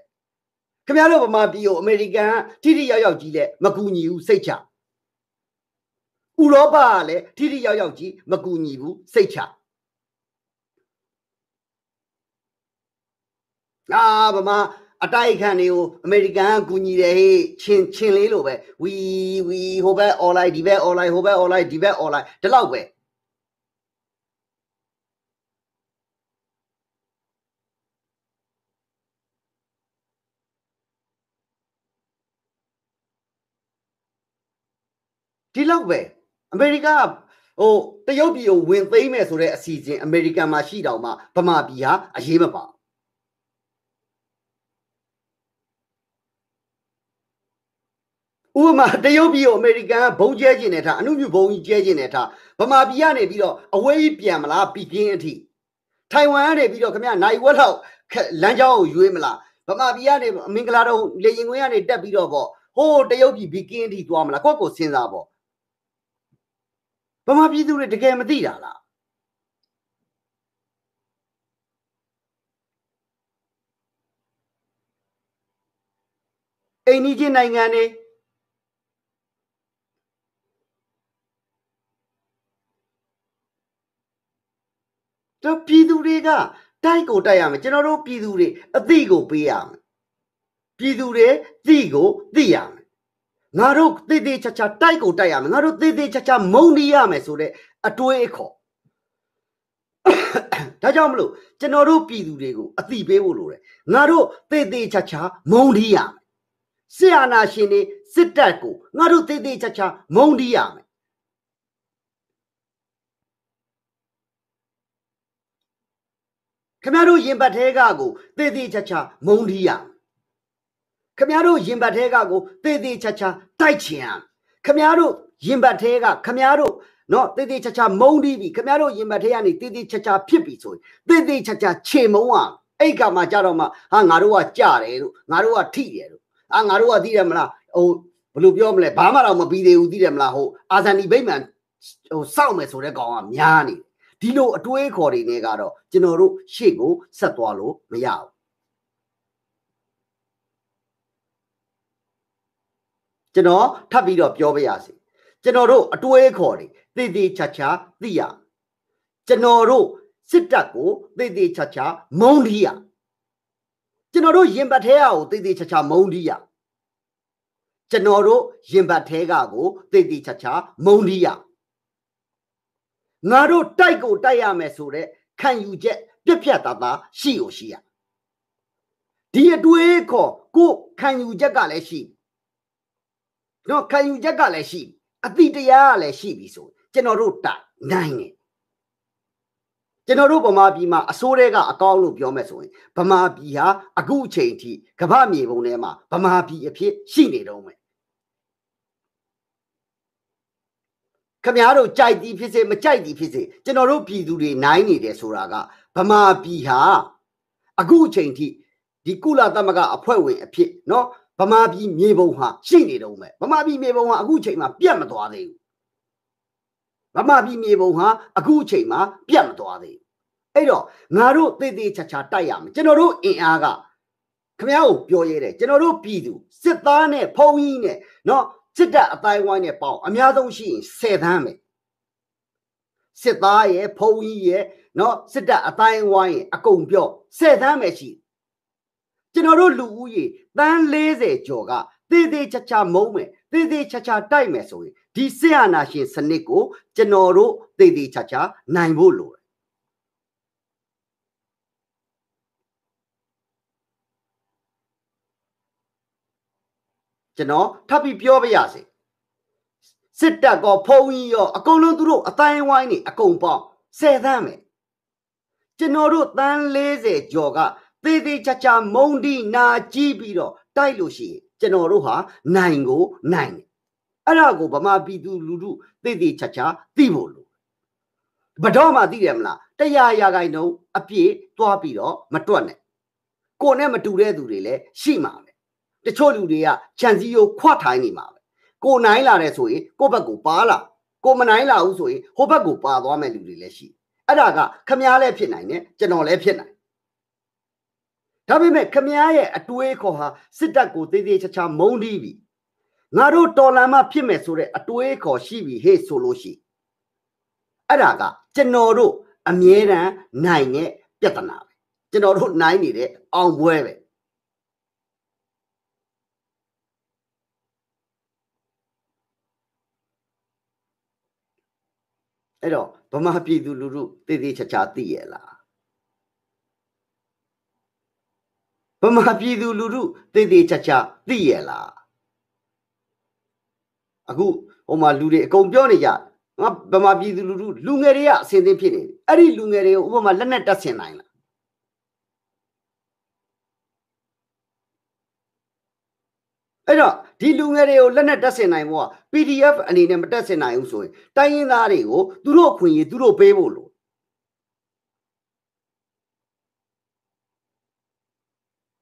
ခမရတို့ဗမာပြည်ကိုအမေရိကန်ထိထိရောက်ရောက်ကြီးလဲမကူညီဘူးစိတ်ချဥရောပကလည်းထိထိရောက်ရောက်ကြီးမကူညီဘူးစိတ်ချအာဗမာအတိုက်ခံတွေကိုအမေရိကန်ကကူညီတယ်ဟေ့ချင်းချင်းလေးလိုပဲဝီဝီဟိုဘက် online ဒီဘက် online ဟိုဘက် online ဒီဘက် online ဒီလောက်ပဲဒီလောက်ပဲအမေရိကဟိုတရုတ်ပြည်ကိုဝင်သိမ်းမယ်ဆိုတဲ့အစီအစဉ်အမေရိကန်မှာရှိတောင်မှဗမာပြည်ဟာအရေးမပါဘူးဥပမာတရုတ်ပြည်ကိုအမေရိကန်ကဘုံကျဲကျင်နေတာအမှုမြဘုံကြီးကျဲကျင်နေတာဗမာပြည်ကနေပြီးတော့အဝေးကြီးပြန်မလားပီကင်းအထိထိုင်ဝမ်ကနေပြီးတော့ခင်ဗျနိုင်ဝက်လောက်လမ်းကြောင်းကိုရွေးမလားဗမာပြည်ကနေမင်္ဂလာတော့လေရင်ကွင်းကနေတက်ပြီးတော့ပေါ့ဟိုးတရုတ်ပြည်ပီကင်းအထိသွားမလားကိုယ့်ကိုစဉ်းစားပေါ့ဗမာပြည်သူတွေတကယ်မသိတာလားအိန္ဒိယနိုင်ငံတွေတော့ပြည်သူတွေကတိုက်ကိုတိုက်ရမယ်ကျွန်တော်တို့ပြည်သူတွေအသိကိုပေးရမယ်ပြည်သူတွေသိကိုသိရမယ်ငါတို့သေသေးချာချာတိုက်ကိုတိုက်ရမယ်ငါတို့သေသေးချာချာမုန်းနေရမယ်ဆိုတဲ့အတွေးအခေါ်ဒါကြောင့်မလို့ကျွန်တော်တို့ပြည်သူတွေကိုအသိပေးဖို့လိုတယ်ငါတို့သေသေးချာချာမုန်းနေရမယ်ဆရာနာရှင်တွေစစ်တပ်ကိုငါတို့သေသေးချာချာမုန်းနေရမယ်ခမတို့ရင်ပတ်သေးကကိုသေသေးချာချာမုံဒီရခမတို့ရင်ပတ်သေးကကိုသေသေးချာချာတိုက်ချင်ရခမတို့ရင်ပတ်သေးကခမတို့နော်သေသေးချာချာမုံဒီပြီခမတို့ရင်ပတ်သေးကနေသေသေးချာချာဖြစ်ပြီဆိုရင်သေသေးချာချာခြေမုံอ่ะအဲ့ကမှကြတော့မှဟာငါတို့ကကြတယ်လို့ငါတို့ကထိတယ်လို့အာငါတို့ကသိတယ်မလားဟိုဘယ်လိုပြောမလဲဘာမှတော့မပြီးသေးဘူးသိတယ်မလားဟိုအာဇာနည်ဗိမာန်ဟိုစောင့်မယ်ဆိုတဲ့ကောင်ကများနေတယ်ဒီလို အတွေးခေါ်တွေနဲ့ကတော့ကျွန်တော်တို့ရှေ့ကိုဆက်သွားလို့မရဘူးကျွန်တော်ထပ်ပြီးတော့ပြောပြရစီကျွန်တော်တို့အတွေးခေါ်တွေတည်တည်ချာချာသိရကျွန်တော်တို့စစ်တပ်ကိုတည်တည်ချာချာမုန်းထီးရကျွန်တော်တို့ရင်ပတ်ထဲကိုတည်တည်ချာချာမုန်းထီးရကျွန်တော်တို့ရင်ပတ်ထဲကကိုတည်တည်ချာချာမုန်းထီးရငါတို့တိုက်ကိုတိုက်ရမယ်ဆိုတဲ့ခံယူချက်ပြက်ပြက်သားသားရှိကိုရှိရဒီအတွေးခေါ်ကိုခံယူချက်ကလည်းရှိနော်ခံယူချက်ကလည်းရှိအတိတရားကလည်းရှိပြီဆိုကျွန်တော်တို့တိုက်နိုင်တယ်ကျွန်တော်တို့ဗမာပြည်မှာအစိုးရကအကောင်းလို့ပြောမယ်ဆိုရင်ဗမာပြည်ဟာအခုအချိန်ထိကမ္ဘာမြေပုံထဲမှာဗမာပြည်အဖြစ်ရှိနေတော့မယ်ခမည်းတော်ကြိုက်သည်ဖြစ်စေမကြိုက်သည်ဖြစ်စေကျွန်တော်တို့ပြည်သူတွေနိုင် နေတယ်ဆိုတာကဗမာ ပြည်ဟာအခုအချိန်ထိဒီကုလသမဂ္ဂအဖွဲ့ဝင်အဖြစ်เนาะဗမာပြည်မြေပုံဟာရှိနေတော့မယ်ဗမာပြည်မြေပုံဟာအခုအချိန်မှာပြတ်မသွားသေးဘူးဗမာပြည်မြေပုံဟာအခုအချိန်မှာပြတ်မသွားသေးဘူးအဲ့တော့ငါတို့သေသေးချာချာတိုက်ရမယ်ကျွန်တော်တို့အင်အားကခမည်းကိုပြောရဲတယ်ကျွန်တော်တို့ပြည်သူစစ်သားနဲ့ဖုံးကြီးနဲ့เนาะစစ်တပ်အတိုင်းဝိုင်းနဲ့ပေါင်းအများဆုံးရှိရင်10သန်းပဲစစ်သားရဲ့ဖုံးကြီးရဲ့เนาะစစ်တပ်အတိုင်းဝိုင်းရဲ့အကုန်ပြော့10သန်းပဲရှိကျွန်တော်တို့လူဦးရေတန်း40ကျော်ကသေးသေးချာချာမုံမယ်သေးသေးချာချာတိုက်မယ်ဆိုရင်ဒီစစ်အာဏာရှင်စနစ်ကိုကျွန်တော်တို့သေးသေးချာချာနိုင်ဖို့လိုကျွန်တော်ထပ်ပြီးပြောပြရစေစစ်တပ်ကောဖုံကြီးရော အကုန်လုံးသူတို့အတိုင်းဝိုင်းနေအကုန်ပေါင်းဆယ်သန်းပဲကျွန်တော်တို့တန်း40ကျော်ကသေးသေးချာချာမုံဒီနာကြီးပြီးတော့တိုက်လို့ရှိရင်ကျွန်တော်တို့ဟာနိုင်ကိုနိုင်တယ်အဲ့ဒါကိုဗမာပြည်သူလူထုသေးသေးချာချာသိဖို့လိုဘတော်မှသိတယ်မလားတရားရာခိုင်နှုန်းအပြည့်သွားပြီးတော့မတွက်နဲ့ကိုနဲ့မတူတဲ့သူတွေလည်းရှိမှာပဲတချို့လူတွေကခြံစည်းရိုးခွထိုင်းနေမှာပဲကိုနိုင်လာတယ်ဆိုရင်ကိုဘက်ကိုပါလာကိုမနိုင်လာဘူးဆိုရင်ဟိုဘက်ကိုပါသွားမဲ့လူတွေလည်းရှိအဲ့ဒါကခမားလည်းဖြစ်နိုင်တယ်ကျွန်တော်လည်းဖြစ်နိုင်ဒါပေမဲ့ခမားရဲ့အတွေးခေါ်ဟာစစ်တပ်ကိုသေးသေးချာချာမုန်းတီးပြီငါတို့တော်လန်မှဖြစ်မယ်ဆိုတဲ့အတွေးခေါ်ရှိပြီဟေ့ဆိုလို့ရှိအဲ့ဒါကကျွန်တော်တို့အမြဲတမ်းနိုင်တဲ့ပြဿနာပဲကျွန်တော်တို့နိုင်နေတဲ့အောင်ပွဲပဲအဲ့တော့ဗမာပြည်သူလူထုတည်တည်ချာချာသိရလားဗမာပြည်သူလူထုတည်တည်ချာချာသိရလားအခုဟိုမှာလူတွေအကုန်ပြောနေကြငါဗမာပြည်သူလူထုလူငယ်တွေကအစင်းသင်းဖြစ်နေအဲ့ဒီလူငယ်တွေကိုဥပမာလက်နဲ့တက်ဆင်နိုင်လားအဲ့တော့ဒီလူငယ်တွေကိုလက်နဲ့တက်ဆင်နိုင်ဖို့က PDF အနေနဲ့မတက်ဆင်နိုင်ဘူးဆိုရင်တိုင်းရင်းသားတွေကိုသူတို့အခွင့်အရေးသူတို့ပေးဖို့လို့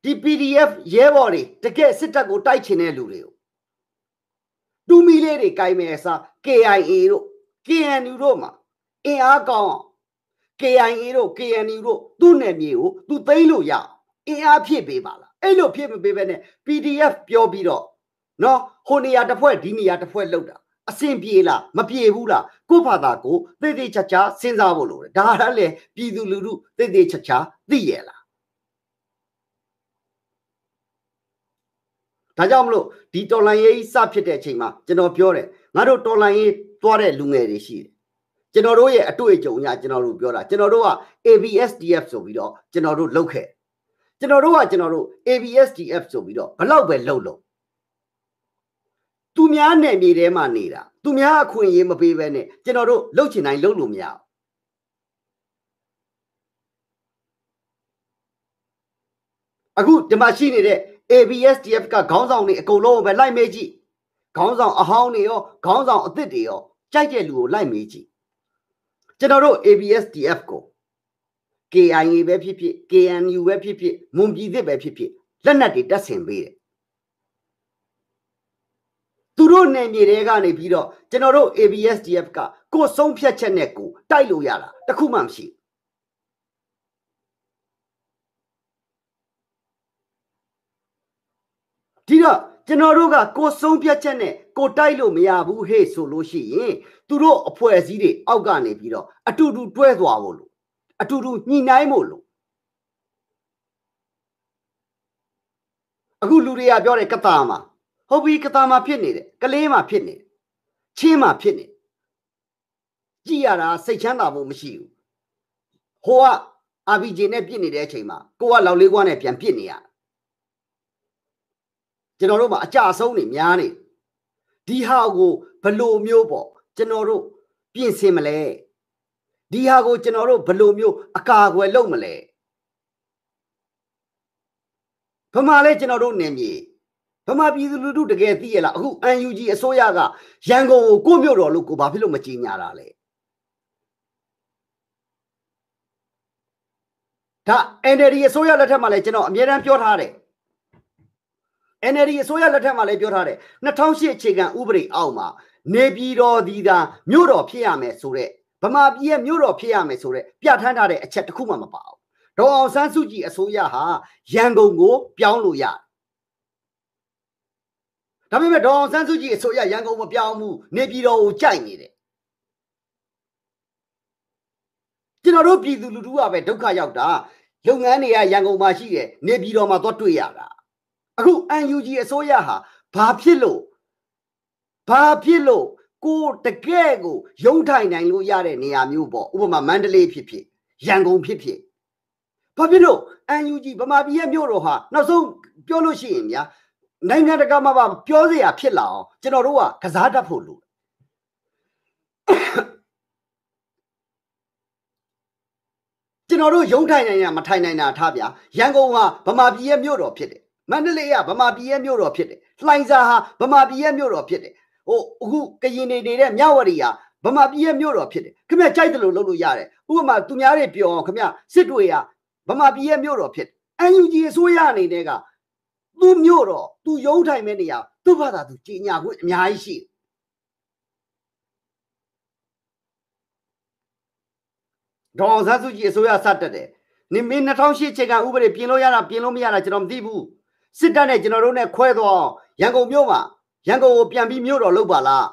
ဒီ PDF ရဲဘော်တွေတကယ်စစ်တပ်ကိုတိုက်ချင်တဲ့လူတွေကိုတူမီလေးတွေကင်မယ်အစား KIA တို့ KNU တို့မှာအင်အားကောင်းအောင် KIA တို့ KNU တို့သူ့နယ်မြေကိုသူသိမ်းလို့ရအောင်အင်အားဖြည့်ပေးပါလားအဲ့လိုဖြည့်မပေးဘဲနဲ့ PDF ပြောပြီးတော့နော်ဟိုနေရာတစ်ဖွဲ့ဒီနေရာတစ်ဖွဲ့လောက်တာအဆင်ပြေလားမပြေဘူးလားကို့ဘာသာကို သေသေးချာချာစဉ်းစားဖို့လိုတယ်ဒါရလည်းပြည်သူလူထုသေသေးချာချာသိရလားဒါကြောင့်မလို့ဒီတော်လိုင်းရေးစဖြစ်တဲ့အချိန်မှာကျွန်တော်ပြောတယ်ငါတို့တော်လိုင်းရေးသွားတဲ့လူငယ်တွေရှိတယ်ကျွန်တော်တို့ရဲ့အတွေ့အကြုံညာကျွန်တော်တို့ပြောတာကျွန်တော်တို့က ABSDF ဆိုပြီးတော့ကျွန်တော်တို့လုပ်ခဲ့ကျွန်တော်တို့ကကျွန်တော်တို့ ABSDF ဆိုပြီးတော့ဘလောက်ပဲလုပ်လို့သူများနယ်မြေထဲမှာနေတာသူများအခွင့်အရေးမပေးဘဲနဲ့ကျွန်တော်တို့လှုပ်ချင်တိုင်းလှုပ်လို့မရဘူးအခုဒီမှာရှိနေတဲ့ ABSDF ကခေါင်းဆောင်တွေအကုန်လုံးပဲလိုက်မေးကြည့်ခေါင်းဆောင် အဟောင်းတွေရောခေါင်းဆောင်အသစ်တွေရောကြိုက်တဲ့လူကိုလိုက်မေးကြည့်ကျွန်တော်တို့ ABSDF ကို KIA ပဲဖြစ်ဖြစ် KNU ပဲဖြစ်ဖြစ်မွန်ပြည်သစ်ပဲဖြစ်ဖြစ်လက်နက်တွေတက်ဆင်ပေးတယ်သူတို့နယ်မြေတွေကနေပြီးတော့ကျွန်တော်တို့ ABSDF ကကိုယ်ဆုံးဖြတ်ချက်နဲ့ကို တိုက်လို့ရတာတခုမှမရှိဒီတော့ကျွန်တော်တို့ကကိုဆုံးဖြတ်ချက်နဲ့ကိုတိုက်လို့မရဘူးဟေ့ဆိုလို့ရှိရင်သူတို့အဖွဲ့အစည်းတွေအောက်ကနေပြီးတော့အတူတူ တွဲသွားဖို့လို့အတူတူညှိနှိုင်းဖို့လို့အခုလူတွေကပြောတယ်ကတာမှာဟုတ်ပြီကတာမှာဖြစ်နေတယ်ကလေးမှာဖြစ်နေချင်းမှာဖြစ်နေကြည်ရတာစိတ်ချမ်းသာဖို့မရှိဘူးဟိုက RPG နဲ့ပြစ်နေတဲ့အချိန်မှာကိုကလောက်လေးကွာနဲ့ပြန်ပြစ်နေရကျွန်တော်တို့မှာအကြဆုံးနေများနေဒီဟာကိုဘလို့မျိုးပေါ့ကျွန်တော်တို့ပြင်ဆင်မလဲဒီဟာကိုကျွန်တော်တို့ဘလို့မျိုး အကာအကွယ်လုပ်မလဲဘမလဲကျွန်တော်တို့နေမြေဗမာပြည်သူလူထုတကယ်သိရလားအခု UNG အစိုးရကရန်ကုန်ကိုကိုမြို့တော်လို့ကိုဘာဖြစ်လို့မကြေညာတာလဲဒါ NLD အစိုးရလက်ထက်မှာလည်းကျွန်တော်အမြဲတမ်းပြောထားတယ် NLD အစိုးရလက်ထက်မှာလည်းပြောထားတယ်2008အခြေခံဥပဒေအောက်မှာနေပြည်တော်ဒီသာမြို့တော်ဖြစ်ရမယ်ဆိုတဲ့ဗမာပြည်ရဲ့မြို့တော်ဖြစ်ရမယ်ဆိုတဲ့ပြဋ္ဌာန်းထားတဲ့အချက်တစ်ခုမှမပါဘူးဒေါ်အောင်ဆန်းစုကြည်အစိုးရဟာရန်ကုန်ကို ပြောင်းလို့ရတယ်ဒါပေမဲ့ဒေါအောင်ဆန်းစုကြည်အစိုးရရန်ကုန်မပြောင်းဘူးနေပြည်တော်ကိုကြိုက်နေတယ်ကျွန်တော်တို့ပြည်သူလူထုကပဲဒုက္ခရောက်တာလုပ်ငန်းတွေကရန်ကုန်မှာရှိတယ်နေပြည်တော်မှာသွားတွေ့ရတာအခု UNG အစိုးရဟာဘာဖြစ်လို့ဘာဖြစ်လို့ကိုတကယ်ကိုရုံထိုင်နိုင်လို့ရတဲ့နေရာမျိုးပေါ့ဥပမာမန္တလေးဖြစ်ဖြစ်ရန်ကုန်ဖြစ်ဖြစ်ဘာဖြစ်လို့ UNG ဗမာပြည်ရဲ့မြို့တော်ဟာနောက်ဆုံးပြောလို့ရှိရင်ညာနိုင်ငံတကာမှာပါပြောစရာဖြစ်လာအောင်ကျွန်တော်တို့ကကစားတတ်ဖို့လိုကျွန်တော်တို့ရုံးထိုင်နိုင်ရမထိုင်နိုင်တာထားဗျာရန်ကုန်ဟာဗမာပြည်ရဲ့မြို့တော်ဖြစ်တယ်မန္တလေးကဗမာပြည်ရဲ့မြို့တော်ဖြစ်တယ်လှိုင်သာဟာဗမာပြည်ရဲ့မြို့တော်ဖြစ်တယ်ဟိုအခုကရင်နေနေတဲ့မြဝတီဟာဗမာပြည်ရဲ့မြို့တော်ဖြစ်တယ်ခင်ဗျကြိုက်တယ်လို့လုပ်လို့ရတယ်ဥပမာသူများတွေပြောအောင်ခင်ဗျစစ်တွေကဗမာပြည်ရဲ့မြို့တော်ဖြစ်တယ် NUG အစိုးရအနေနဲ့ကသူ့မြို့တော့သူရုံးထိုင်မဲ့နေရာသူ့ဘာသာသူကြီးညာခွင့်အများကြီးရှိဒေါ်ဆန်းစုကြည်အစိုးရဆက်တက်တယ်နေမင်း2008ချက်ကဥပဒေပြင်လို့ရတာပြင်လို့မရတာကျွန်တော်မသိဘူးစစ်တပ်နဲ့ကျွန်တော်တို့နဲ့ခွဲသွားရန်ကုန်မြို့မှာရန်ကုန်ကိုပြန်ပြီးမြို့တော်လုပ်ပါလား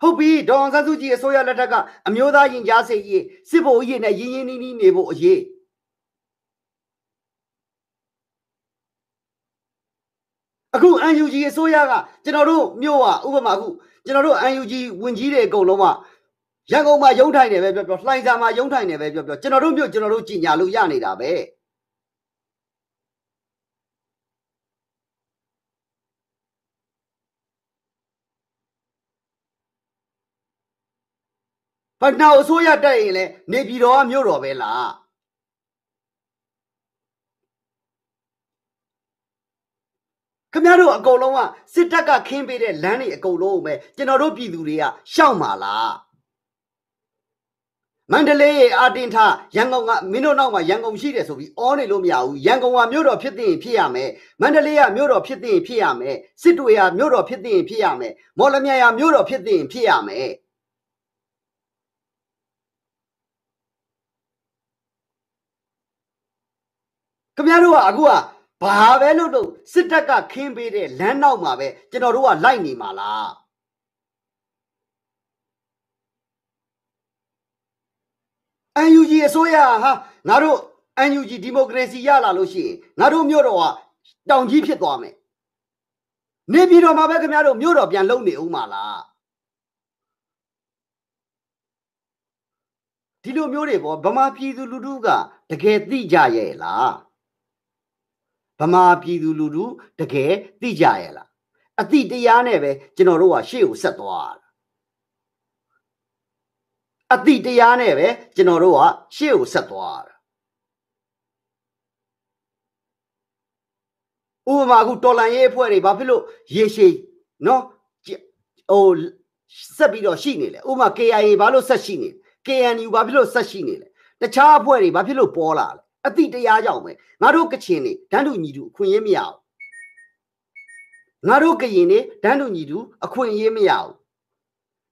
ဟုတ်ပြီဒေါ်ဆန်းစုကြည်အစိုးရလက်ထက်ကအမျိုးသားရင်ကြားစေရေးစစ်ဘိုလ်ကြီးနဲ့ရင်းရင်းနှီးနှီးနေဖို့အရေးအခု UNG အစိုးရကကျွန်တော်တို့မြို့ကဥပမာအခုကျွန်တော်တို့ UNG ဝင်ကြီးတွေအကုန်လုံးကရန်ကုန်မှာရုံးထိုင်နေပဲပြောပြောလှိုင်သာမှာရုံးထိုင်နေပဲပြောပြောကျွန်တော်တို့မြို့ကျွန်တော်တို့ကြီးညာလို့ရနေတာပဲဘာနောက်အစိုးရတက်ရင်လဲနေပြည်တော်ကမြို့တော်ပဲလားခမတို့အကုန်လုံးကစစ်တပ်ကခင်းပေးတဲ့လမ်းတွေအကုန်လုံးပဲကျွန်တော်တို့ပြည်သူတွေကရှောက်မှာလားမန္တလေးရဲ့အာတင်ထရန်ကုန်ကမင်းတို့နောက်မှာရန်ကုန်ရှိတယ်ဆိုပြီးအောနေလို့မရဘူးရန်ကုန်ကမြို့တော်ဖြစ်တဲ့ဖြစ်ရမယ်မန္တလေးကမြို့တော်ဖြစ်တဲ့ဖြစ်ရမယ်စစ်တွေကမြို့တော်ဖြစ်တဲ့ဖြစ်ရမယ်မော်လမြိုင်ကမြို့တော်ဖြစ်တဲ့ဖြစ်ရမယ်ခင်ဗျားတို့ကအခုကဘာပဲလို့တော့စစ်တပ်ကခင်းပေးတဲ့လမ်းနောက်မှာပဲကျွန်တော်တို့ကလိုက်နေမှာလားအန်ယူဂျီအစိုးရဟာငါတို့အန်ယူဂျီဒီမိုကရေစီရလာလို့ရှိရင်ငါတို့မြို့တော်ကတောင်ကြီးဖြစ်သွားမယ်နေပြည်တော်မှာပဲခင်ဗျားတို့မြို့တော်ပြန်လုံနေဦးမှာလားဒီလိုမျိုးတွေပေါ့ဗမာပြည်သူလူထုကတကယ်သိကြရဲ့လားဗမာပြည်သူလူထုတကယ်သိကြရဲ့လားအတိတရားနဲ့ပဲကျွန်တော်တို့ကရှေ့ကိုဆက်သွားတာအတိတရားနဲ့ပဲကျွန်တော်တို့ကရှေ့ကိုဆက်သွားတာဥပမာအခုတော်လန်ရေးအဖွဲ့တွေဘာဖြစ်လို့ရေရှည်နော်ဟိုဆက်ပြီးတော့ရှိနေလဲဥပမာ KIA ဘာလို့ဆက်ရှိနေ KNU ဘာဖြစ်လို့ဆက်ရှိနေလဲတခြားအဖွဲ့တွေဘာဖြစ်လို့ပေါ်လာလဲအတိတရားကြောင့်ပဲငါတို့ကချင်နေတန်းတူညီတူ အခွင့်အရေးမရဘူးငါတို့ကရင်နေတန်းတူညီတူအခွင့်အရေးမရဘူး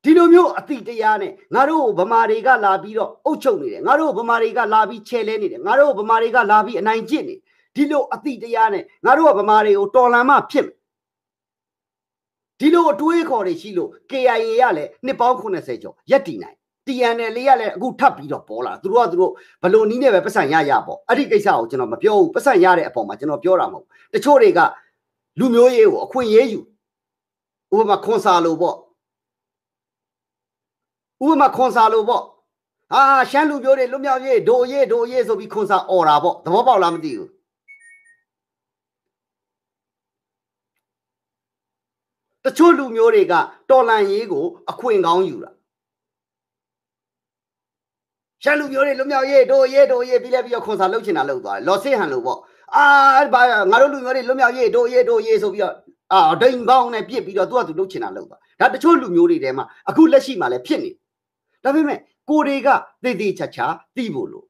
ဒီလိုမျိုးအတိတရားနဲ့ငါတို့ဗမာတွေကလာပြီးတော့အုပ်ချုပ်နေတယ်ငါတို့ဗမာတွေကလာပြီးချဲလဲနေတယ်ငါတို့ဗမာတွေကလာပြီးအနိုင်ကျင့်နေဒီလိုအတိတရားနဲ့ငါတို့ကဗမာတွေကိုတော်လန်မှဖြစ်ဒီလိုအတွေးခေါ်တွေရှိလို့ KIA ရလည်းနှစ်ပေါင်း80ကျော်ရက်တည်နိုင် TNL လေးကလည်းအခုထပ်ပြီးတော့ပေါ်လာသူတို့ကသူတို့ဘလို့နီးနဲ့ပဲပတ်စံရရပေါ့အဲ့ဒီကိစ္စကိုကျွန်တော်မပြောဘူးပတ်စံရတဲ့အပေါ်မှာကျွန်တော်ပြောတာမဟုတ်ဘူးတချို့တွေကလူမျိုးရေးကိုအခွင့်အရေးယူဥပမာခွန်စာလိုပေါ့ဥပမာခွန်စာလိုပေါ့ဟာရှမ်းလူမျိုးတွေလွတ်မြောက်ရေးဒိုရေးဒိုရေးဆိုပြီးခွန်စာအော်တာပေါ့သဘောပေါက်လားမသိဘူးတချို့လူမျိုးတွေကတော်လန်ရေးကိုအခွင့်ကောင်းယူတာရှန်လူမျိုးတွေလွမြောက်ရေးတို့ရေးတို့ရေးပြီးလဲပြီးတော့ခွန်စာလှုပ်ချင်တာလှုပ်သွားတယ်လော်စစ်ဟန်လို့ပေါ့အာဘာငါတို့လူမျိုးတွေလွမြောက်ရေးတို့ရေးတို့ရေးဆိုပြီးတော့အာဒိန်ကောင်းနဲ့ပြစ်ပြီးတော့သူကသူလှုပ်ချင်တာလှုပ်သွားဒါတချို့လူမျိုးတွေထဲမှာအခုလက်ရှိမှာလည်းဖြစ်နေဒါပေမဲ့ကိုတွေကသေသေးချာချာတီးဖို့လို့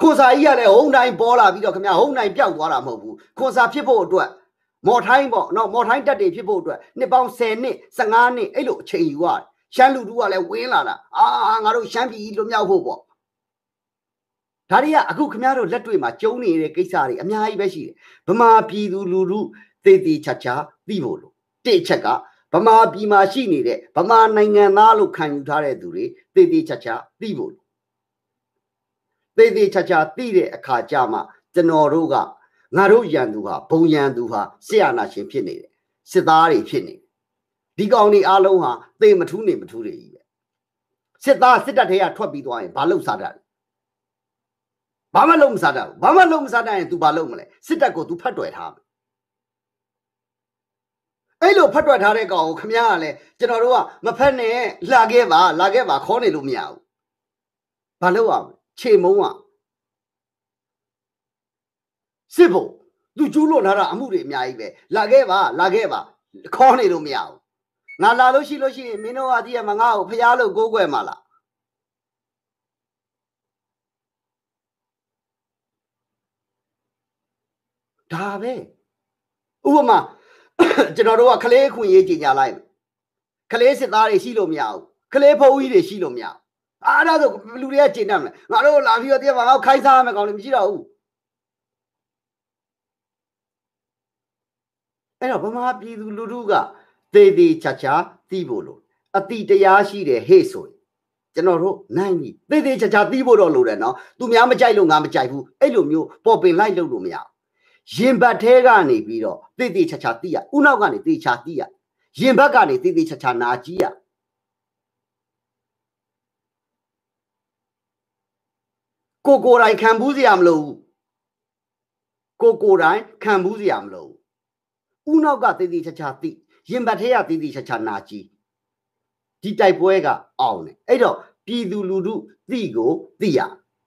ခွန်စာကြီးကလည်းဟုံတိုင်းပေါ်လာပြီးတော့ခင်ဗျာဟုံတိုင်းပျောက်သွားတာမဟုတ်ဘူးခွန်စာဖြစ်ဖို့အတွက်မော်ထိုင်းပေါ့နော်မော်ထိုင်းတက်တွေဖြစ်ဖို့အတွက်နှစ်ပေါင်း10နှစ်15နှစ်အဲ့လိုအချိန်ယူရတယ်ရှမ်းလူတို့ကလည်းဝင်းလာတာအာငါတို့ရှမ်းပြည်ကြီးလွတ်မြောက်ဖို့ပေါ့ဒါတွေကအခုခင်ဗျားတို့လက်တွေ့မှာကျုံနေတဲ့ကိစ္စတွေအများကြီးပဲရှိတယ်ဗမာပြည်သူလူထုသေသေးချာချာသိဖို့လို့တစ်ချက်ကဗမာပြည်မှာရှိနေတဲ့ဗမာနိုင်ငံသားလို့ခံယူထားတဲ့သူတွေသေသေးချာချာသိဖို့လို့သေသေးချာချာသိတဲ့အခါကျမှကျွန်တော်တို့ကငါတို့ရန်သူဟာဘုံရန်သူဟာဆရာနာရှင်ဖြစ်နေတယ်စစ်သားတွေဖြစ်နေတယ်ဒီကောင်တွေအားလုံးဟာသေမထူးနေမထူးတွေကြီးပဲစစ်သားစစ်တပ်ထဲကထွက်ပြီးသွားရင်ဘာလုပ်စားတာလဲဘာမှလုပ်မစားတာဘူးဘာမှလုပ်မစားတာရင် तू ဘာလုပ်မလဲစစ်တပ်ကို तू ဖတ်တွယ်ထားမယ်အဲ့လိုဖတ်တွက်ထားတဲ့ကောင်ကိုခမရကလည်းကျွန်တော်တို့ကမဖက်နဲ့လှခဲ့ပါလှခဲ့ပါခေါ်နေလို့မရဘူးဘာလုပ်ရမလဲခြေမုံอ่ะစစ်ဖို့သူကျူးလွန်ထားတာအမှုတွေအများကြီးပဲလာခဲ့ပါလာခဲ့ပါခေါ်နေလို့မရဘူးငါလာလို့ရှိလို့ရှိရင်မင်းတို့ကဒီကမငါ့ကိုဖျားလို့ကိုးကွယ်မှာလားဒါပဲဥပမာကျွန်တော်တို့ကခလေးခွင့်ရေးကြီးညာလိုက်ခလေးစစ်သားတွေရှိလို့မရဘူးခလေးဖုံးကြီးတွေရှိလို့မရဘူးအားဒါဆိုလူတွေကကျင့်တတ်မလားငါတို့လာပြီးတော့တရားမှာငါခိုင်းစားရမယ်ကောင်းလို့မရှိတော့ဘူးအဲ့တော့ဗမာပြည်သူလူထုကသေသေးချာချာသိဖို့လိုအတိတရားရှိတယ်ဟေ့ဆိုရင်ကျွန်တော်တို့နိုင်ပြီသေသေးချာချာသိဖို့တော့လိုတယ်နော်သူများမကြိုက်လို့ငါမကြိုက်ဘူးအဲ့လိုမျိုးပေါ်ပင်လိုက်လို့လို့မရရင်ဘတ်သေးကနေပြီးတော့သေသေးချာချာသိရဥနောက်ကနေသေချာသိရရင်ဘတ်ကနေသေသေးချာချာနာကြည့်ရကိုကိုတိုင်းခံဘူးစရာမလိုဘူးကိုကိုတိုင်းခံဘူးစရာမလိုဘူးဥနောက်ကသေသေးချာချာသိရင်ဘတ်ထဲရတည်တည်ချာချာနာကြည့်ဒီတိုက်ပွဲကအောင်တယ်အဲ့တော့ပြည်သူလူထုသိကိုသိရ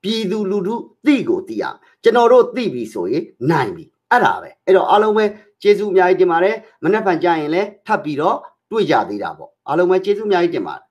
ပြည်သူလူထုသိကိုသိရကျွန်တော်တို့သိပြီဆိုရင်နိုင်ပြီအဲ့ဒါပဲအဲ့တော့အားလုံးပဲကျေးဇူးအများကြီးတင်ပါတယ်မနေ့ကကြရင်လည်းထပ်ပြီးတော့တွေ့ကြသေးတာပေါ့အားလုံးပဲကျေးဇူးအများကြီးတင်ပါတယ်